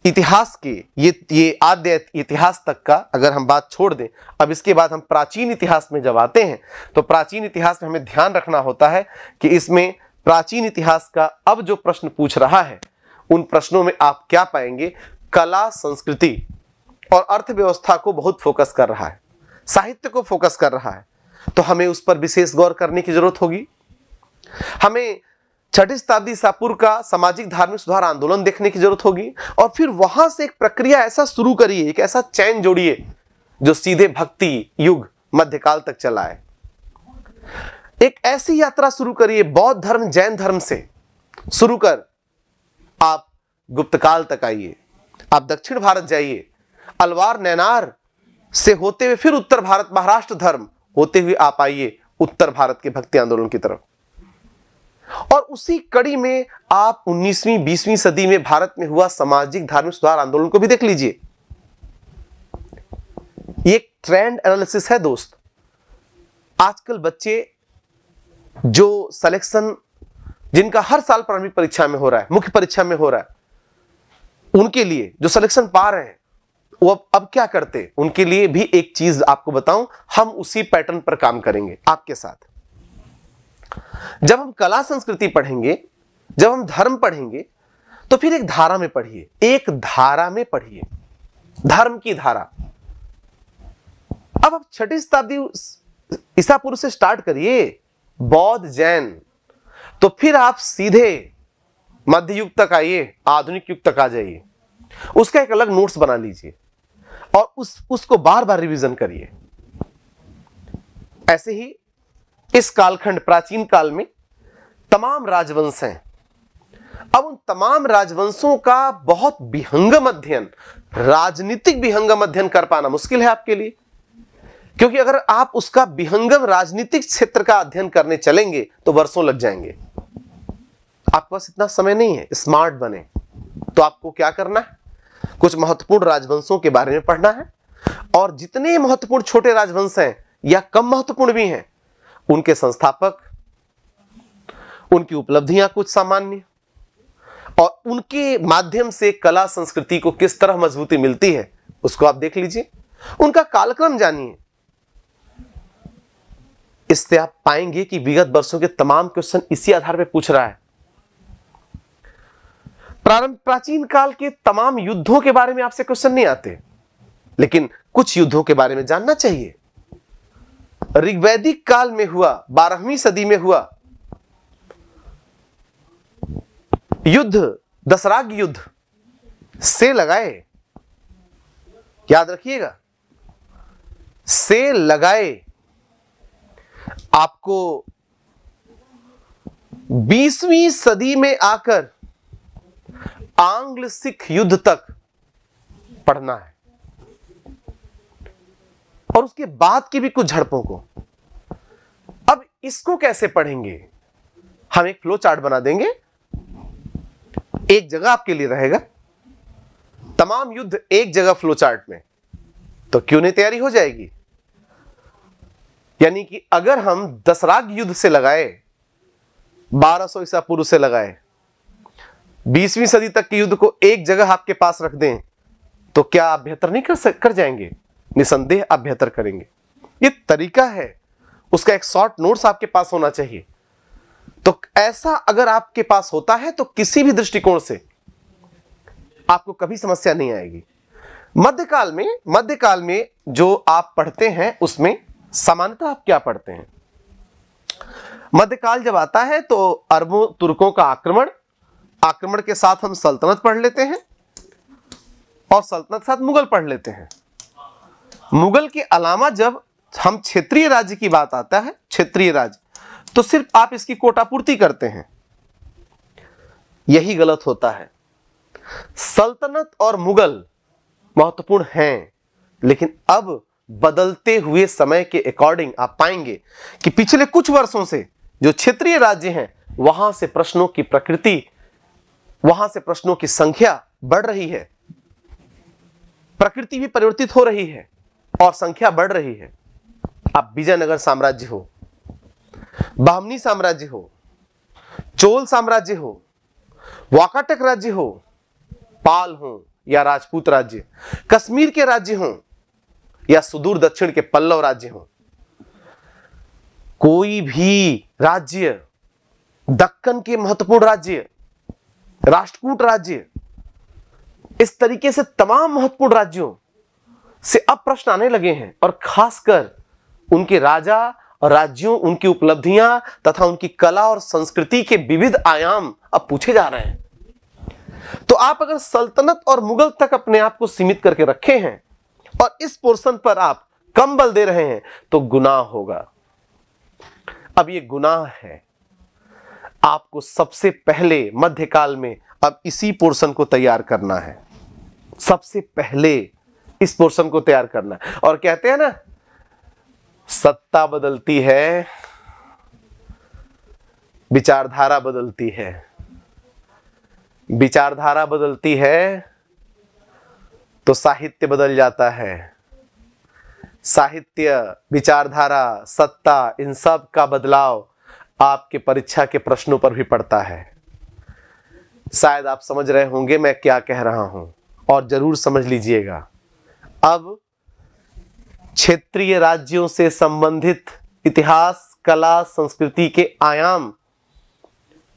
इतिहास के ये ये आद्य इतिहास तक का अगर हम बात छोड़ दें अब इसके बाद हम प्राचीन इतिहास में जब आते हैं तो प्राचीन इतिहास में हमें ध्यान रखना होता है कि इसमें प्राचीन इतिहास का अब जो प्रश्न पूछ रहा है उन प्रश्नों में आप क्या पाएंगे कला संस्कृति और अर्थव्यवस्था को बहुत फोकस कर रहा है साहित्य को फोकस कर रहा है तो हमें उस पर विशेष गौर करने की जरूरत होगी हमें छठी शताब्दी ईसापुर का सामाजिक धार्मिक सुधार आंदोलन देखने की जरूरत होगी और फिर वहां से एक प्रक्रिया ऐसा शुरू करिए एक ऐसा चैन जोड़िए जो सीधे भक्ति युग मध्यकाल तक चला है एक ऐसी यात्रा शुरू करिए बौद्ध धर्म जैन धर्म से शुरू कर आप गुप्तकाल तक आइए आप दक्षिण भारत जाइए अलवार नैनार से होते हुए फिर उत्तर भारत महाराष्ट्र धर्म होते हुए आप आइए उत्तर भारत के भक्ति आंदोलन की तरफ और उसी कड़ी में आप 19वीं 20वीं सदी में भारत में हुआ सामाजिक धार्मिक सुधार आंदोलन को भी देख लीजिए एक ट्रेंड एनालिसिस है दोस्त आजकल बच्चे जो सिलेक्शन जिनका हर साल प्रारंभिक परीक्षा में हो रहा है मुख्य परीक्षा में हो रहा है उनके लिए जो सिलेक्शन पा रहे हैं वो अब क्या करते उनके लिए भी एक चीज आपको बताऊं हम उसी पैटर्न पर काम करेंगे आपके साथ जब हम कला संस्कृति पढ़ेंगे जब हम धर्म पढ़ेंगे तो फिर एक धारा में पढ़िए एक धारा में पढ़िए धर्म की धारा अब आप छठी शताब्दी ईसा पूर्व से स्टार्ट करिए बौद्ध जैन तो फिर आप सीधे मध्य युग तक आइए आधुनिक युग तक आ जाइए उसका एक अलग नोट्स बना लीजिए और उस उसको बार बार रिवीजन करिए ऐसे ही इस कालखंड प्राचीन काल में तमाम राजवंश हैं अब उन तमाम राजवंशों का बहुत विहंगम अध्ययन राजनीतिक विहंगम अध्ययन कर पाना मुश्किल है आपके लिए क्योंकि अगर आप उसका विहंगम राजनीतिक क्षेत्र का अध्ययन करने चलेंगे तो वर्षों लग जाएंगे आपके पास इतना समय नहीं है स्मार्ट बने तो आपको क्या करना है कुछ महत्वपूर्ण राजवंशों के बारे में पढ़ना है और जितने महत्वपूर्ण छोटे राजवंश हैं या कम महत्वपूर्ण भी हैं उनके संस्थापक उनकी उपलब्धियां कुछ सामान्य और उनके माध्यम से कला संस्कृति को किस तरह मजबूती मिलती है उसको आप देख लीजिए उनका कालक्रम जानिए इससे आप पाएंगे कि विगत वर्षों के तमाम क्वेश्चन इसी आधार पर पूछ रहा है प्रारंभ प्राचीन काल के तमाम युद्धों के बारे में आपसे क्वेश्चन नहीं आते लेकिन कुछ युद्धों के बारे में जानना चाहिए ऋग्वैदिक काल में हुआ बारहवीं सदी में हुआ युद्ध दशराग युद्ध से लगाए याद रखिएगा से लगाए आपको 20वीं सदी में आकर आंग्ल सिख युद्ध तक पढ़ना है और उसके बाद की भी कुछ झड़पों को अब इसको कैसे पढ़ेंगे हम एक फ्लो चार्ट बना देंगे एक जगह आपके लिए रहेगा तमाम युद्ध एक जगह फ्लो चार्ट में तो क्यों नहीं तैयारी हो जाएगी यानी कि अगर हम दसराग युद्ध से लगाए बारह सौ ईसा पूर्व से लगाए बीसवीं सदी तक के युद्ध को एक जगह आपके पास रख दें तो क्या आप बेहतर नहीं कर सक, कर जाएंगे निसंदेह आप बेहतर करेंगे ये तरीका है उसका एक शॉर्ट नोट्स आपके पास होना चाहिए तो ऐसा अगर आपके पास होता है तो किसी भी दृष्टिकोण से आपको कभी समस्या नहीं आएगी मध्यकाल में मध्यकाल में जो आप पढ़ते हैं उसमें सामान्यता आप क्या पढ़ते हैं मध्यकाल जब आता है तो अरबों तुर्कों का आक्रमण आक्रमण के साथ हम सल्तनत पढ़ लेते हैं और सल्तनत के साथ मुगल पढ़ लेते हैं मुगल के अलावा जब हम क्षेत्रीय राज्य की बात आता है क्षेत्रीय राज्य तो सिर्फ आप इसकी कोटापूर्ति करते हैं यही गलत होता है सल्तनत और मुगल महत्वपूर्ण हैं लेकिन अब बदलते हुए समय के अकॉर्डिंग आप पाएंगे कि पिछले कुछ वर्षों से जो क्षेत्रीय राज्य हैं वहां से प्रश्नों की प्रकृति वहां से प्रश्नों की संख्या बढ़ रही है प्रकृति भी परिवर्तित हो रही है और संख्या बढ़ रही है आप विजयनगर साम्राज्य हो बामनी साम्राज्य हो चोल साम्राज्य हो वाकाटक राज्य हो पाल हो या राजपूत राज्य कश्मीर के राज्य हो या सुदूर दक्षिण के पल्लव राज्य हो कोई भी राज्य दक्कन के महत्वपूर्ण राज्य राष्ट्रकूट राज्य इस तरीके से तमाम महत्वपूर्ण राज्यों से अब प्रश्न आने लगे हैं और खासकर उनके राजा और राज्यों उनकी उपलब्धियां तथा उनकी कला और संस्कृति के विविध आयाम अब पूछे जा रहे हैं तो आप अगर सल्तनत और मुगल तक अपने आप को सीमित करके रखे हैं और इस पोर्शन पर आप कम बल दे रहे हैं तो गुनाह होगा अब ये गुनाह है आपको सबसे पहले मध्यकाल में अब इसी पोर्शन को तैयार करना है सबसे पहले इस पोर्शन को तैयार करना है और कहते हैं ना सत्ता बदलती है विचारधारा बदलती है विचारधारा बदलती है तो साहित्य बदल जाता है साहित्य विचारधारा सत्ता इन सब का बदलाव आपके परीक्षा के प्रश्नों पर भी पड़ता है शायद आप समझ रहे होंगे मैं क्या कह रहा हूं और जरूर समझ लीजिएगा अब क्षेत्रीय राज्यों से संबंधित इतिहास कला संस्कृति के आयाम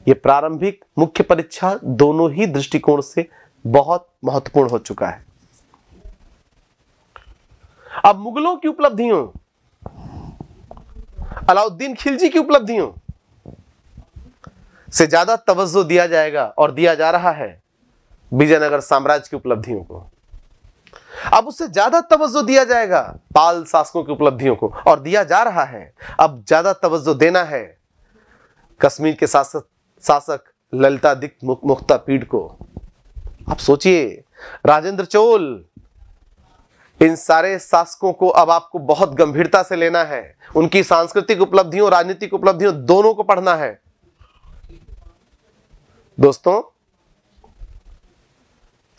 ये प्रारंभिक मुख्य परीक्षा दोनों ही दृष्टिकोण से बहुत महत्वपूर्ण हो चुका है अब मुगलों की उपलब्धियों अलाउद्दीन खिलजी की उपलब्धियों से ज्यादा तवज्जो दिया जाएगा और दिया जा रहा है विजयनगर साम्राज्य की उपलब्धियों को अब उससे ज्यादा तवज्जो दिया जाएगा पाल शासकों की उपलब्धियों को और दिया जा रहा है अब ज्यादा तवज्जो देना है कश्मीर के शासक शासक ललिता ललितादिक मुख्ता पीठ को आप सोचिए राजेंद्र चोल इन सारे शासकों को अब आपको बहुत गंभीरता से लेना है उनकी सांस्कृतिक उपलब्धियों राजनीतिक उपलब्धियों दोनों को पढ़ना है दोस्तों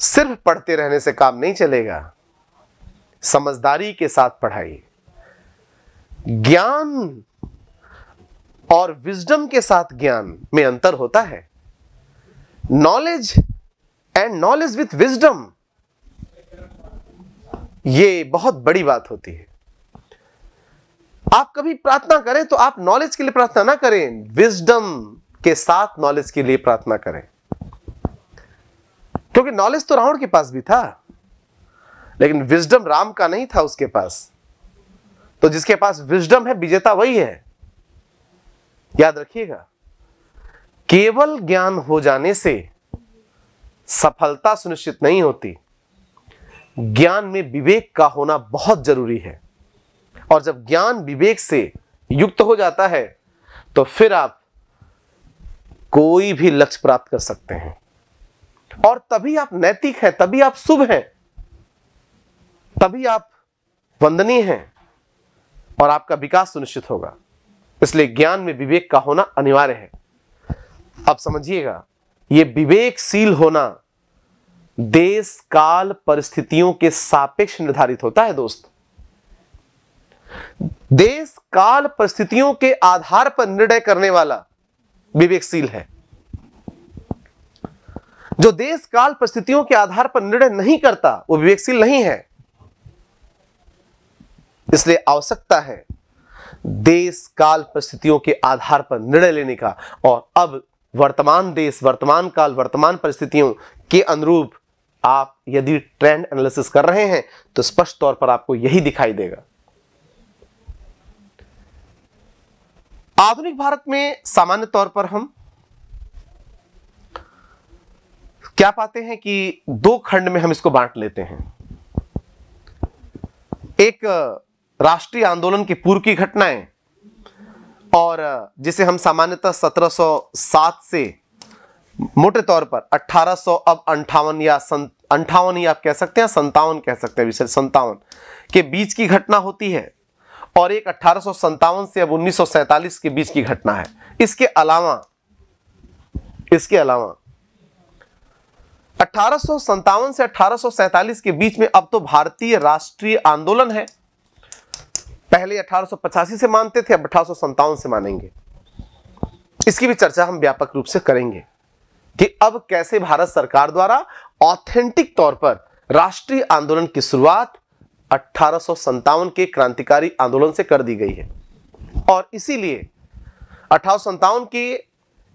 सिर्फ पढ़ते रहने से काम नहीं चलेगा समझदारी के साथ पढ़ाई ज्ञान और विजडम के साथ ज्ञान में अंतर होता है knowledge and knowledge with wisdom ये बहुत बड़ी बात होती है आप कभी प्रार्थना करें तो आप नॉलेज के लिए प्रार्थना ना करें विजडम के साथ नॉलेज के लिए प्रार्थना करें क्योंकि नॉलेज तो रावण के पास भी था लेकिन विजडम राम का नहीं था उसके पास तो जिसके पास विजडम है विजेता वही है याद रखिएगा केवल ज्ञान हो जाने से सफलता सुनिश्चित नहीं होती ज्ञान में विवेक का होना बहुत जरूरी है और जब ज्ञान विवेक से युक्त हो जाता है तो फिर आप कोई भी लक्ष्य प्राप्त कर सकते हैं और तभी आप नैतिक हैं तभी आप शुभ हैं तभी आप वंदनीय हैं और आपका विकास सुनिश्चित होगा इसलिए ज्ञान में विवेक का होना अनिवार्य है अब समझिएगा ये विवेकशील होना देश काल परिस्थितियों के सापेक्ष निर्धारित होता है दोस्त देश काल परिस्थितियों के आधार पर निर्णय करने वाला विवेकशील है जो देश काल परिस्थितियों के आधार पर निर्णय नहीं करता वो विवेकशील नहीं है इसलिए आवश्यकता है देश काल परिस्थितियों के आधार पर निर्णय लेने का और अब वर्तमान देश वर्तमान काल वर्तमान परिस्थितियों के अनुरूप आप यदि ट्रेंड एनालिसिस कर रहे हैं तो स्पष्ट तौर पर आपको यही दिखाई देगा आधुनिक भारत में सामान्य तौर पर हम क्या पाते हैं कि दो खंड में हम इसको बांट लेते हैं एक राष्ट्रीय आंदोलन की पूर्व की घटनाएं और जिसे हम सामान्यतः 1707 से मोटे तौर पर 1800 अब अंठावन या अंठावन ही आप कह सकते हैं संतावन कह सकते हैं विशेष संतावन के बीच की घटना होती है और एक अठारह से अब उन्नीस के बीच की घटना है इसके अलावा इसके अलावा अठारह से अठारह के बीच में अब तो भारतीय राष्ट्रीय आंदोलन है पहले अठारह से मानते थे अब अठारह से मानेंगे इसकी भी चर्चा हम व्यापक रूप से करेंगे कि अब कैसे भारत सरकार द्वारा ऑथेंटिक तौर पर राष्ट्रीय आंदोलन की शुरुआत अठारह के क्रांतिकारी आंदोलन से कर दी गई है और इसीलिए अठारह की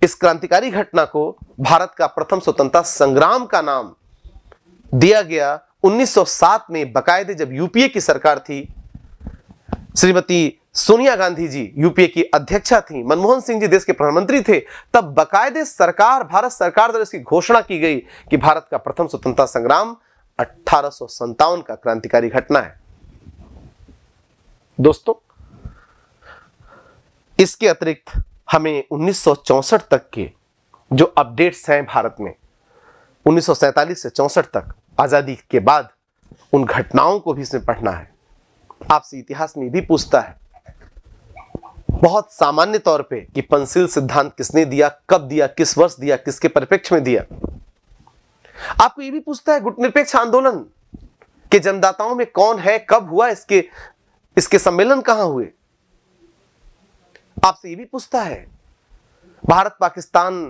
इस क्रांतिकारी घटना को भारत का प्रथम स्वतंत्रता संग्राम का नाम दिया गया 1907 में बकायदे जब यूपीए की सरकार थी श्रीमती सोनिया गांधी जी यूपीए की अध्यक्षा थी मनमोहन सिंह जी देश के प्रधानमंत्री थे तब बकायदे सरकार भारत सरकार द्वारा इसकी घोषणा की गई कि भारत का प्रथम स्वतंत्रता संग्राम अठारह का क्रांतिकारी घटना है दोस्तों इसके अतिरिक्त हमें 1964 तक के जो अपडेट्स हैं भारत में 1947 से चौसठ तक आज़ादी के बाद उन घटनाओं को भी इसमें पढ़ना है आपसे इतिहास में भी पूछता है बहुत सामान्य तौर पे कि पंसिल सिद्धांत किसने दिया कब दिया किस वर्ष दिया किसके परिप्रेक्ष्य में दिया आपको ये भी पूछता है गुटनिरपेक्ष आंदोलन के जन्मदाताओं में कौन है कब हुआ इसके इसके सम्मेलन कहां हुए आपसे ये भी पूछता है भारत पाकिस्तान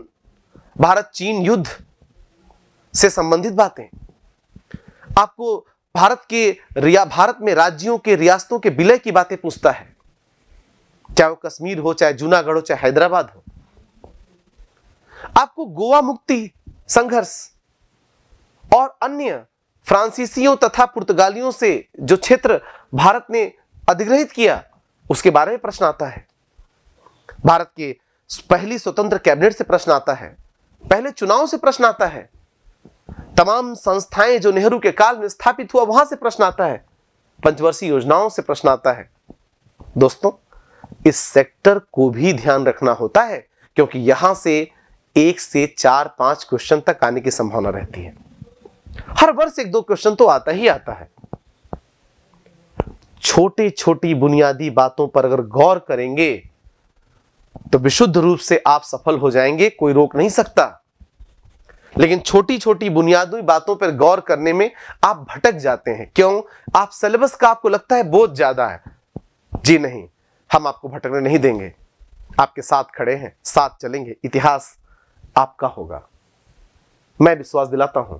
भारत चीन युद्ध से संबंधित बातें आपको भारत के रिया भारत में राज्यों के रियासतों के विलय की बातें पूछता है चाहे वो कश्मीर हो चाहे जूनागढ़ हो चाहे हैदराबाद हो आपको गोवा मुक्ति संघर्ष और अन्य फ्रांसीसियों तथा पुर्तगालियों से जो क्षेत्र भारत ने अधिग्रहित किया उसके बारे में प्रश्न आता है भारत के पहली स्वतंत्र कैबिनेट से प्रश्न आता है पहले चुनाव से प्रश्न आता है तमाम संस्थाएं जो नेहरू के काल में स्थापित हुआ वहां से प्रश्न आता है पंचवर्षीय योजनाओं से प्रश्न आता है दोस्तों इस सेक्टर को भी ध्यान रखना होता है क्योंकि यहां से एक से चार पांच क्वेश्चन तक आने की संभावना रहती है हर वर्ष एक दो क्वेश्चन तो आता ही आता है छोटी छोटी बुनियादी बातों पर अगर गौर करेंगे तो विशुद्ध रूप से आप सफल हो जाएंगे कोई रोक नहीं सकता लेकिन छोटी छोटी बुनियादी बातों पर गौर करने में आप भटक जाते हैं क्यों आप सिलेबस का आपको लगता है बहुत ज्यादा है जी नहीं हम आपको भटकने नहीं देंगे आपके साथ खड़े हैं साथ चलेंगे इतिहास आपका होगा मैं विश्वास दिलाता हूं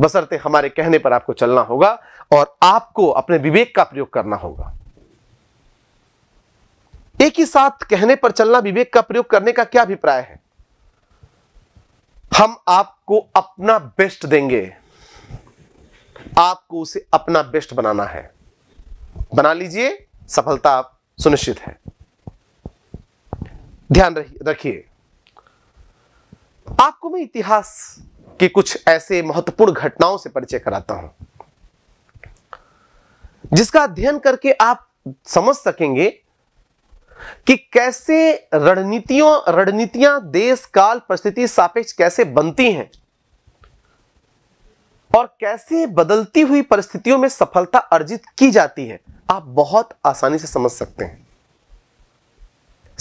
बसरते हमारे कहने पर आपको चलना होगा और आपको अपने विवेक का प्रयोग करना होगा एक ही साथ कहने पर चलना विवेक का प्रयोग करने का क्या अभिप्राय है हम आपको अपना बेस्ट देंगे आपको उसे अपना बेस्ट बनाना है बना लीजिए सफलता आप सुनिश्चित है ध्यान रखिए आपको मैं इतिहास कि कुछ ऐसे महत्वपूर्ण घटनाओं से परिचय कराता हूं जिसका अध्ययन करके आप समझ सकेंगे कि कैसे रणनीतियों रणनीतियां देश काल परिस्थिति सापेक्ष कैसे बनती हैं और कैसे बदलती हुई परिस्थितियों में सफलता अर्जित की जाती है आप बहुत आसानी से समझ सकते हैं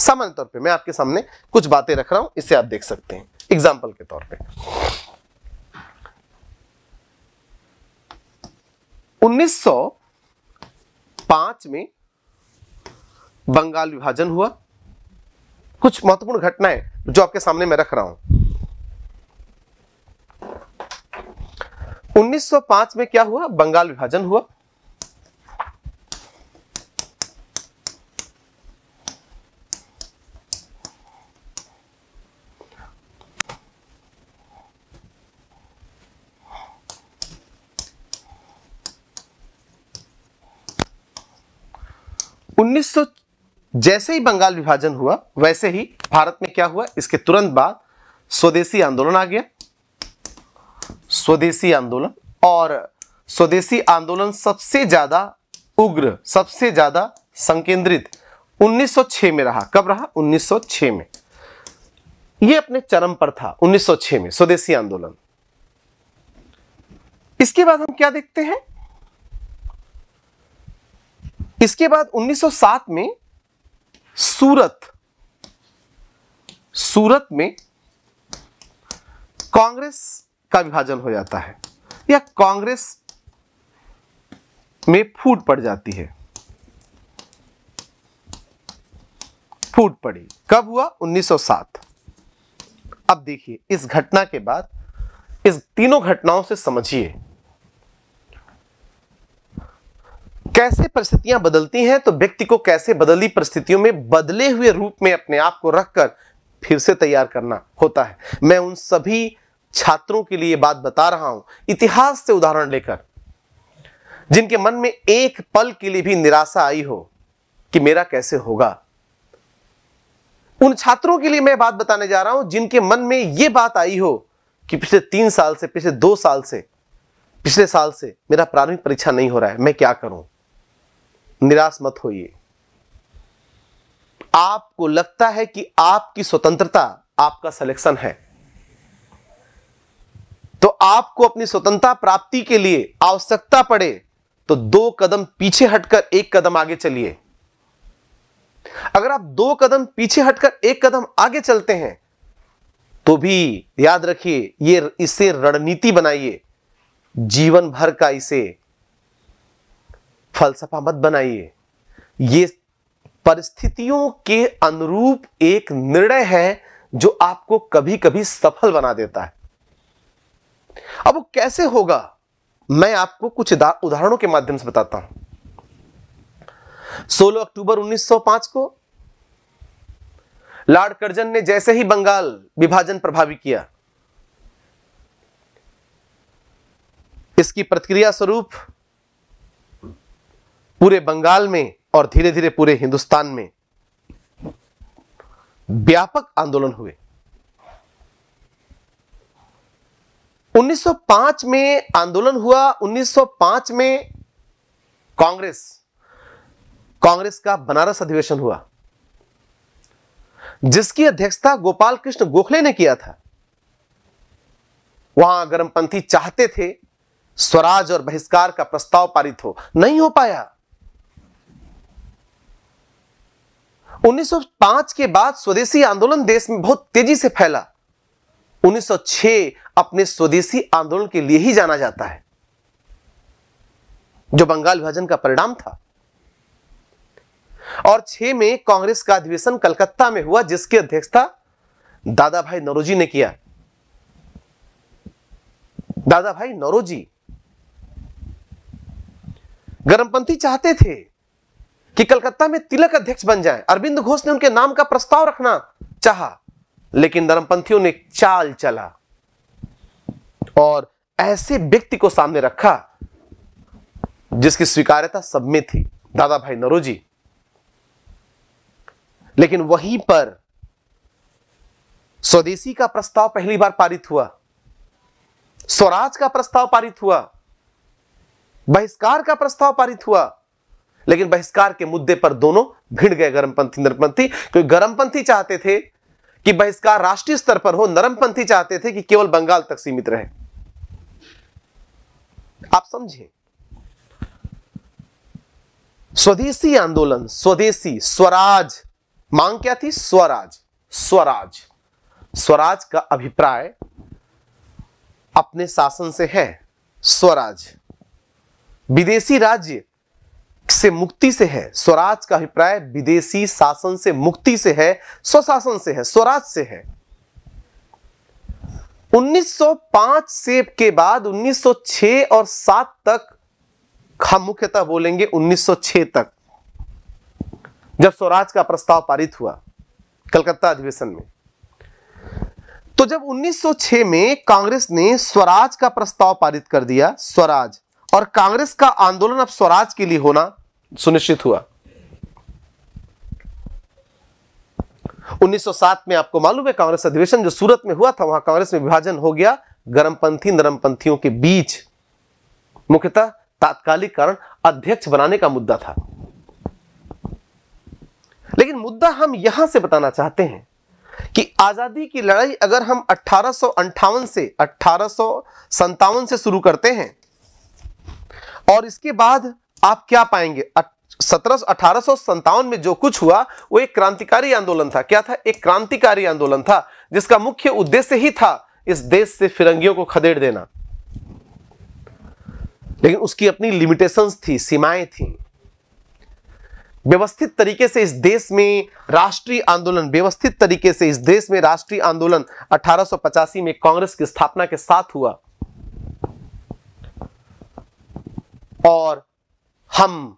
सामान्य तौर पे मैं आपके सामने कुछ बातें रख रहा हूं इसे आप देख सकते हैं एग्जाम्पल के तौर पे 1905 में बंगाल विभाजन हुआ कुछ महत्वपूर्ण घटनाएं जो आपके सामने मैं रख रहा हूं 1905 में क्या हुआ बंगाल विभाजन हुआ जैसे ही बंगाल विभाजन हुआ वैसे ही भारत में क्या हुआ इसके तुरंत बाद स्वदेशी आंदोलन आ गया स्वदेशी आंदोलन और स्वदेशी आंदोलन सबसे ज्यादा उग्र सबसे ज्यादा संकेंद्रित 1906 में रहा कब रहा 1906 में यह अपने चरम पर था 1906 में स्वदेशी आंदोलन इसके बाद हम क्या देखते हैं इसके बाद 1907 में सूरत सूरत में कांग्रेस का विभाजन हो जाता है या कांग्रेस में फूट पड़ जाती है फूट पड़ी कब हुआ 1907 अब देखिए इस घटना के बाद इस तीनों घटनाओं से समझिए कैसे परिस्थितियां बदलती हैं तो व्यक्ति को कैसे बदली परिस्थितियों में बदले हुए रूप में अपने आप को रखकर फिर से तैयार करना होता है मैं उन सभी छात्रों के लिए बात बता रहा हूं इतिहास से उदाहरण लेकर जिनके मन में एक पल के लिए भी निराशा आई हो कि मेरा कैसे होगा उन छात्रों के लिए मैं बात बताने जा रहा हूं जिनके मन में यह बात आई हो कि पिछले तीन साल से पिछले दो साल से पिछले साल से मेरा प्रारंभिक परीक्षा नहीं हो रहा है मैं क्या करूं निराश मत होइए आपको लगता है कि आपकी स्वतंत्रता आपका सिलेक्शन है तो आपको अपनी स्वतंत्रता प्राप्ति के लिए आवश्यकता पड़े तो दो कदम पीछे हटकर एक कदम आगे चलिए अगर आप दो कदम पीछे हटकर एक कदम आगे चलते हैं तो भी याद रखिए ये इसे रणनीति बनाइए जीवन भर का इसे फलसफा मत बनाइए ये परिस्थितियों के अनुरूप एक निर्णय है जो आपको कभी कभी सफल बना देता है अब वो कैसे होगा मैं आपको कुछ उदाहरणों के माध्यम से बताता हूं 16 अक्टूबर 1905 को लॉर्ड कर्जन ने जैसे ही बंगाल विभाजन प्रभावी किया इसकी प्रतिक्रिया स्वरूप पूरे बंगाल में और धीरे धीरे पूरे हिंदुस्तान में व्यापक आंदोलन हुए 1905 में आंदोलन हुआ 1905 में कांग्रेस कांग्रेस का बनारस अधिवेशन हुआ जिसकी अध्यक्षता गोपाल कृष्ण गोखले ने किया था वहां गर्मपंथी चाहते थे स्वराज और बहिष्कार का प्रस्ताव पारित हो नहीं हो पाया 1905 के बाद स्वदेशी आंदोलन देश में बहुत तेजी से फैला 1906 अपने स्वदेशी आंदोलन के लिए ही जाना जाता है जो बंगाल विभाजन का परिणाम था और छह में कांग्रेस का अधिवेशन कलकत्ता में हुआ जिसकी अध्यक्षता दादा भाई नरोजी ने किया दादा भाई नरोजी गर्मपंथी चाहते थे कि कलकत्ता में तिलक अध्यक्ष बन जाएं अरविंद घोष ने उनके नाम का प्रस्ताव रखना चाहा लेकिन धर्मपंथियों ने चाल चला और ऐसे व्यक्ति को सामने रखा जिसकी स्वीकार्यता सब में थी दादा भाई नरोजी लेकिन वहीं पर स्वदेशी का प्रस्ताव पहली बार पारित हुआ स्वराज का प्रस्ताव पारित हुआ बहिष्कार का प्रस्ताव पारित हुआ लेकिन बहिष्कार के मुद्दे पर दोनों भिड़ गए गर्मपंथी नरमपंथी क्योंकि गर्मपंथी चाहते थे कि बहिष्कार राष्ट्रीय स्तर पर हो नरमपंथी चाहते थे कि केवल बंगाल तक सीमित रहे आप समझे स्वदेशी आंदोलन स्वदेशी स्वराज मांग क्या थी स्वराज स्वराज स्वराज का अभिप्राय अपने शासन से है स्वराज विदेशी राज्य से मुक्ति से है स्वराज का अभिप्राय विदेशी शासन से मुक्ति से है स्वशासन से है स्वराज से है 1905 से के बाद 1906 और 7 तक हम मुख्यतः बोलेंगे 1906 तक जब स्वराज का प्रस्ताव पारित हुआ कलकत्ता अधिवेशन में तो जब 1906 में कांग्रेस ने स्वराज का प्रस्ताव पारित कर दिया स्वराज और कांग्रेस का आंदोलन अब स्वराज के लिए होना सुनिश्चित हुआ 1907 में आपको मालूम है कांग्रेस अधिवेशन जो सूरत में हुआ था वहां कांग्रेस में विभाजन हो गया गर्मपंथी नरमपंथियों के बीच मुख्यतः तात्कालिक कारण अध्यक्ष बनाने का मुद्दा था लेकिन मुद्दा हम यहां से बताना चाहते हैं कि आजादी की लड़ाई अगर हम अठारह से अठारह से शुरू करते हैं और इसके बाद आप क्या पाएंगे सत्रह अठारह में जो कुछ हुआ वो एक क्रांतिकारी आंदोलन था क्या था एक क्रांतिकारी आंदोलन था जिसका मुख्य उद्देश्य ही था इस देश से फिरंगियों को खदेड़ देना लेकिन उसकी अपनी लिमिटेशंस थी सीमाएं थी व्यवस्थित तरीके से इस देश में राष्ट्रीय आंदोलन व्यवस्थित तरीके से इस देश में राष्ट्रीय आंदोलन अठारह में कांग्रेस की स्थापना के साथ हुआ और हम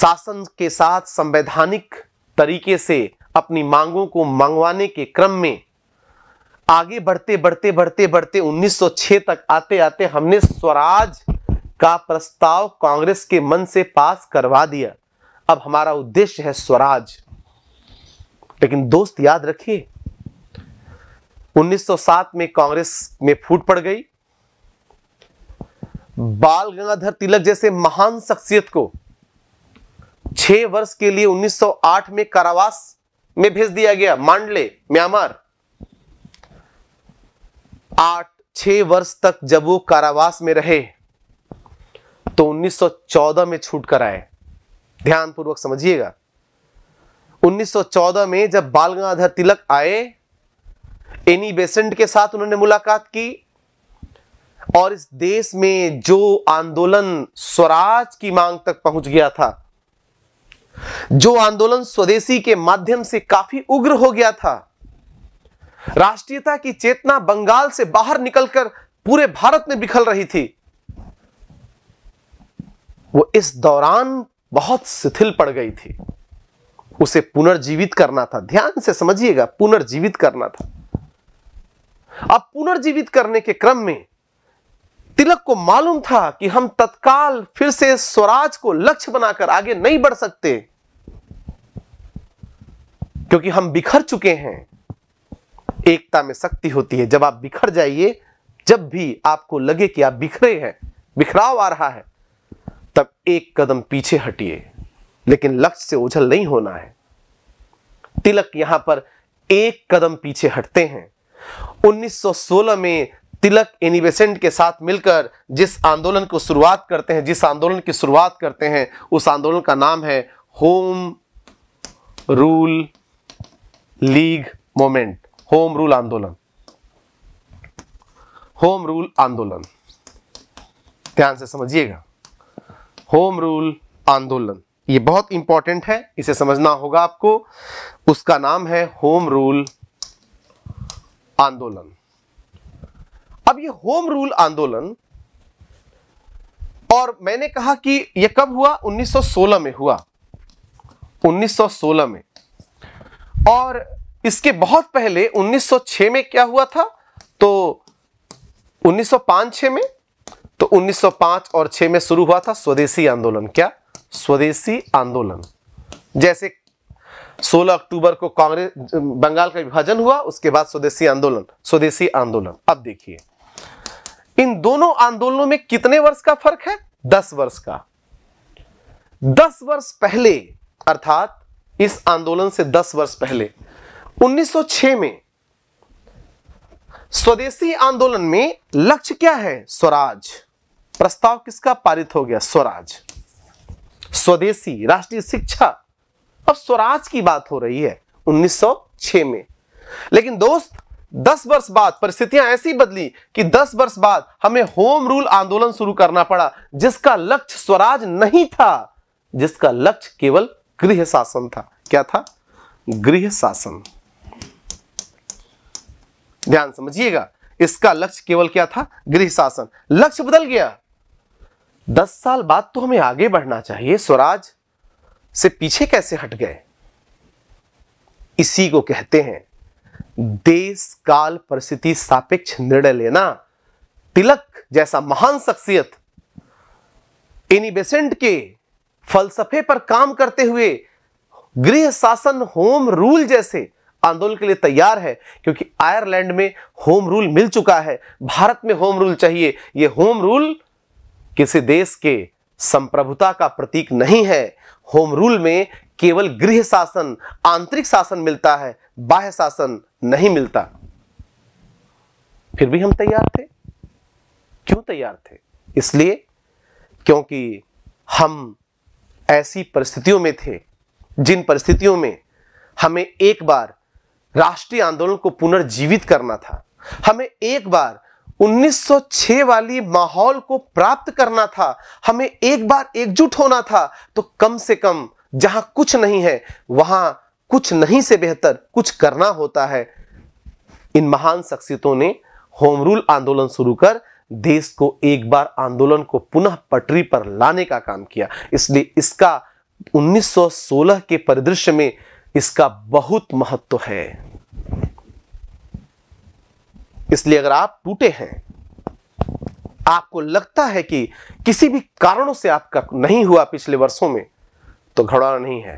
शासन के साथ संवैधानिक तरीके से अपनी मांगों को मंगवाने के क्रम में आगे बढ़ते बढ़ते बढ़ते बढ़ते 1906 तक आते आते हमने स्वराज का प्रस्ताव कांग्रेस के मन से पास करवा दिया अब हमारा उद्देश्य है स्वराज लेकिन दोस्त याद रखिए 1907 में कांग्रेस में फूट पड़ गई बाल गंगाधर तिलक जैसे महान शख्सियत को छह वर्ष के लिए 1908 में कारावास में भेज दिया गया मांडले म्यांमार आठ छह वर्ष तक जब वो कारावास में रहे तो 1914 में छूट कर आए ध्यानपूर्वक समझिएगा 1914 में जब बाल गंगाधर तिलक आए एनी बेसेंट के साथ उन्होंने मुलाकात की और इस देश में जो आंदोलन स्वराज की मांग तक पहुंच गया था जो आंदोलन स्वदेशी के माध्यम से काफी उग्र हो गया था राष्ट्रीयता की चेतना बंगाल से बाहर निकलकर पूरे भारत में बिखर रही थी वो इस दौरान बहुत शिथिल पड़ गई थी उसे पुनर्जीवित करना था ध्यान से समझिएगा पुनर्जीवित करना था अब पुनर्जीवित करने के क्रम में तिलक को मालूम था कि हम तत्काल फिर से स्वराज को लक्ष्य बनाकर आगे नहीं बढ़ सकते क्योंकि हम बिखर चुके हैं एकता में शक्ति होती है जब आप बिखर जाइए जब भी आपको लगे कि आप बिखरे हैं बिखराव आ रहा है तब एक कदम पीछे हटिए लेकिन लक्ष्य से ओझल नहीं होना है तिलक यहां पर एक कदम पीछे हटते हैं 1916 में तिलक एनिवेसेंट के साथ मिलकर जिस आंदोलन को शुरुआत करते हैं जिस आंदोलन की शुरुआत करते हैं उस आंदोलन का नाम है home rule league movement home rule आंदोलन होम रूल आंदोलन ध्यान से समझिएगा होम रूल आंदोलन ये बहुत इंपॉर्टेंट है इसे समझना होगा आपको उसका नाम है होम रूल आंदोलन अब ये होम रूल आंदोलन और मैंने कहा कि यह कब हुआ 1916 में हुआ 1916 में और इसके बहुत पहले 1906 में क्या हुआ था तो 1905-6 में तो 1905 और 6 में शुरू हुआ था स्वदेशी आंदोलन क्या स्वदेशी आंदोलन जैसे 16 अक्टूबर को कांग्रेस बंगाल का विभाजन हुआ उसके बाद स्वदेशी आंदोलन स्वदेशी आंदोलन अब देखिए इन दोनों आंदोलनों में कितने वर्ष का फर्क है दस वर्ष का दस वर्ष पहले अर्थात इस आंदोलन से दस वर्ष पहले 1906 में स्वदेशी आंदोलन में लक्ष्य क्या है स्वराज प्रस्ताव किसका पारित हो गया स्वराज स्वदेशी राष्ट्रीय शिक्षा अब स्वराज की बात हो रही है 1906 में लेकिन दोस्त दस वर्ष बाद परिस्थितियां ऐसी बदली कि दस वर्ष बाद हमें होम रूल आंदोलन शुरू करना पड़ा जिसका लक्ष्य स्वराज नहीं था जिसका लक्ष्य केवल गृह शासन था क्या था गृह शासन ध्यान समझिएगा इसका लक्ष्य केवल क्या था गृह शासन लक्ष्य बदल गया दस साल बाद तो हमें आगे बढ़ना चाहिए स्वराज से पीछे कैसे हट गए इसी को कहते हैं देश काल परिस्थिति सापेक्ष निर्णय लेना तिलक जैसा महान शख्सियत इनी बेसेंट के फलसफे पर काम करते हुए गृह शासन होम रूल जैसे आंदोलन के लिए तैयार है क्योंकि आयरलैंड में होम रूल मिल चुका है भारत में होम रूल चाहिए यह होम रूल किसी देश के संप्रभुता का प्रतीक नहीं है होम रूल में केवल गृह शासन आंतरिक शासन मिलता है बाह्य शासन नहीं मिलता फिर भी हम तैयार थे क्यों तैयार थे इसलिए क्योंकि हम ऐसी परिस्थितियों में थे जिन परिस्थितियों में हमें एक बार राष्ट्रीय आंदोलन को पुनर्जीवित करना था हमें एक बार 1906 वाली माहौल को प्राप्त करना था हमें एक बार एकजुट होना था तो कम से कम जहां कुछ नहीं है वहां कुछ नहीं से बेहतर कुछ करना होता है इन महान शख्सियतों ने होम रूल आंदोलन शुरू कर देश को एक बार आंदोलन को पुनः पटरी पर लाने का काम किया इसलिए इसका 1916 के परिदृश्य में इसका बहुत महत्व है इसलिए अगर आप टूटे हैं आपको लगता है कि किसी भी कारणों से आपका नहीं हुआ पिछले वर्षों में तो घबराना नहीं है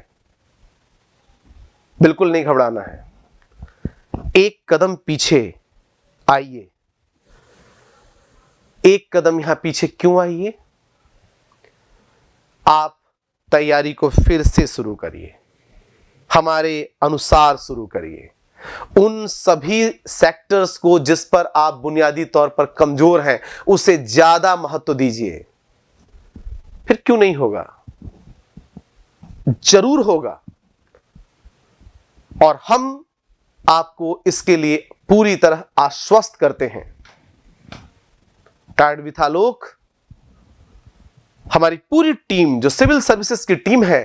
बिल्कुल नहीं घबराना है एक कदम पीछे आइए एक कदम यहां पीछे क्यों आइए आप तैयारी को फिर से शुरू करिए हमारे अनुसार शुरू करिए उन सभी सेक्टर्स को जिस पर आप बुनियादी तौर पर कमजोर हैं उसे ज्यादा महत्व दीजिए फिर क्यों नहीं होगा जरूर होगा और हम आपको इसके लिए पूरी तरह आश्वस्त करते हैं टायर्ड विथालोक हमारी पूरी टीम जो सिविल सर्विसेज की टीम है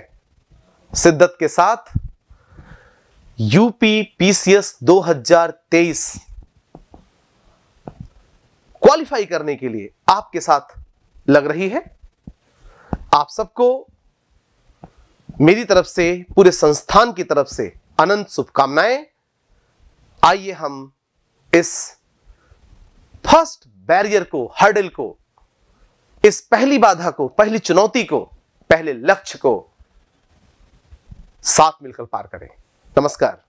सिद्दत के साथ यूपी पीसीएस 2023 क्वालिफाई करने के लिए आपके साथ लग रही है आप सबको मेरी तरफ से पूरे संस्थान की तरफ से अनंत शुभकामनाएं आइए हम इस फर्स्ट बैरियर को हर्डल को इस पहली बाधा को पहली चुनौती को पहले लक्ष्य को साथ मिलकर पार करें नमस्कार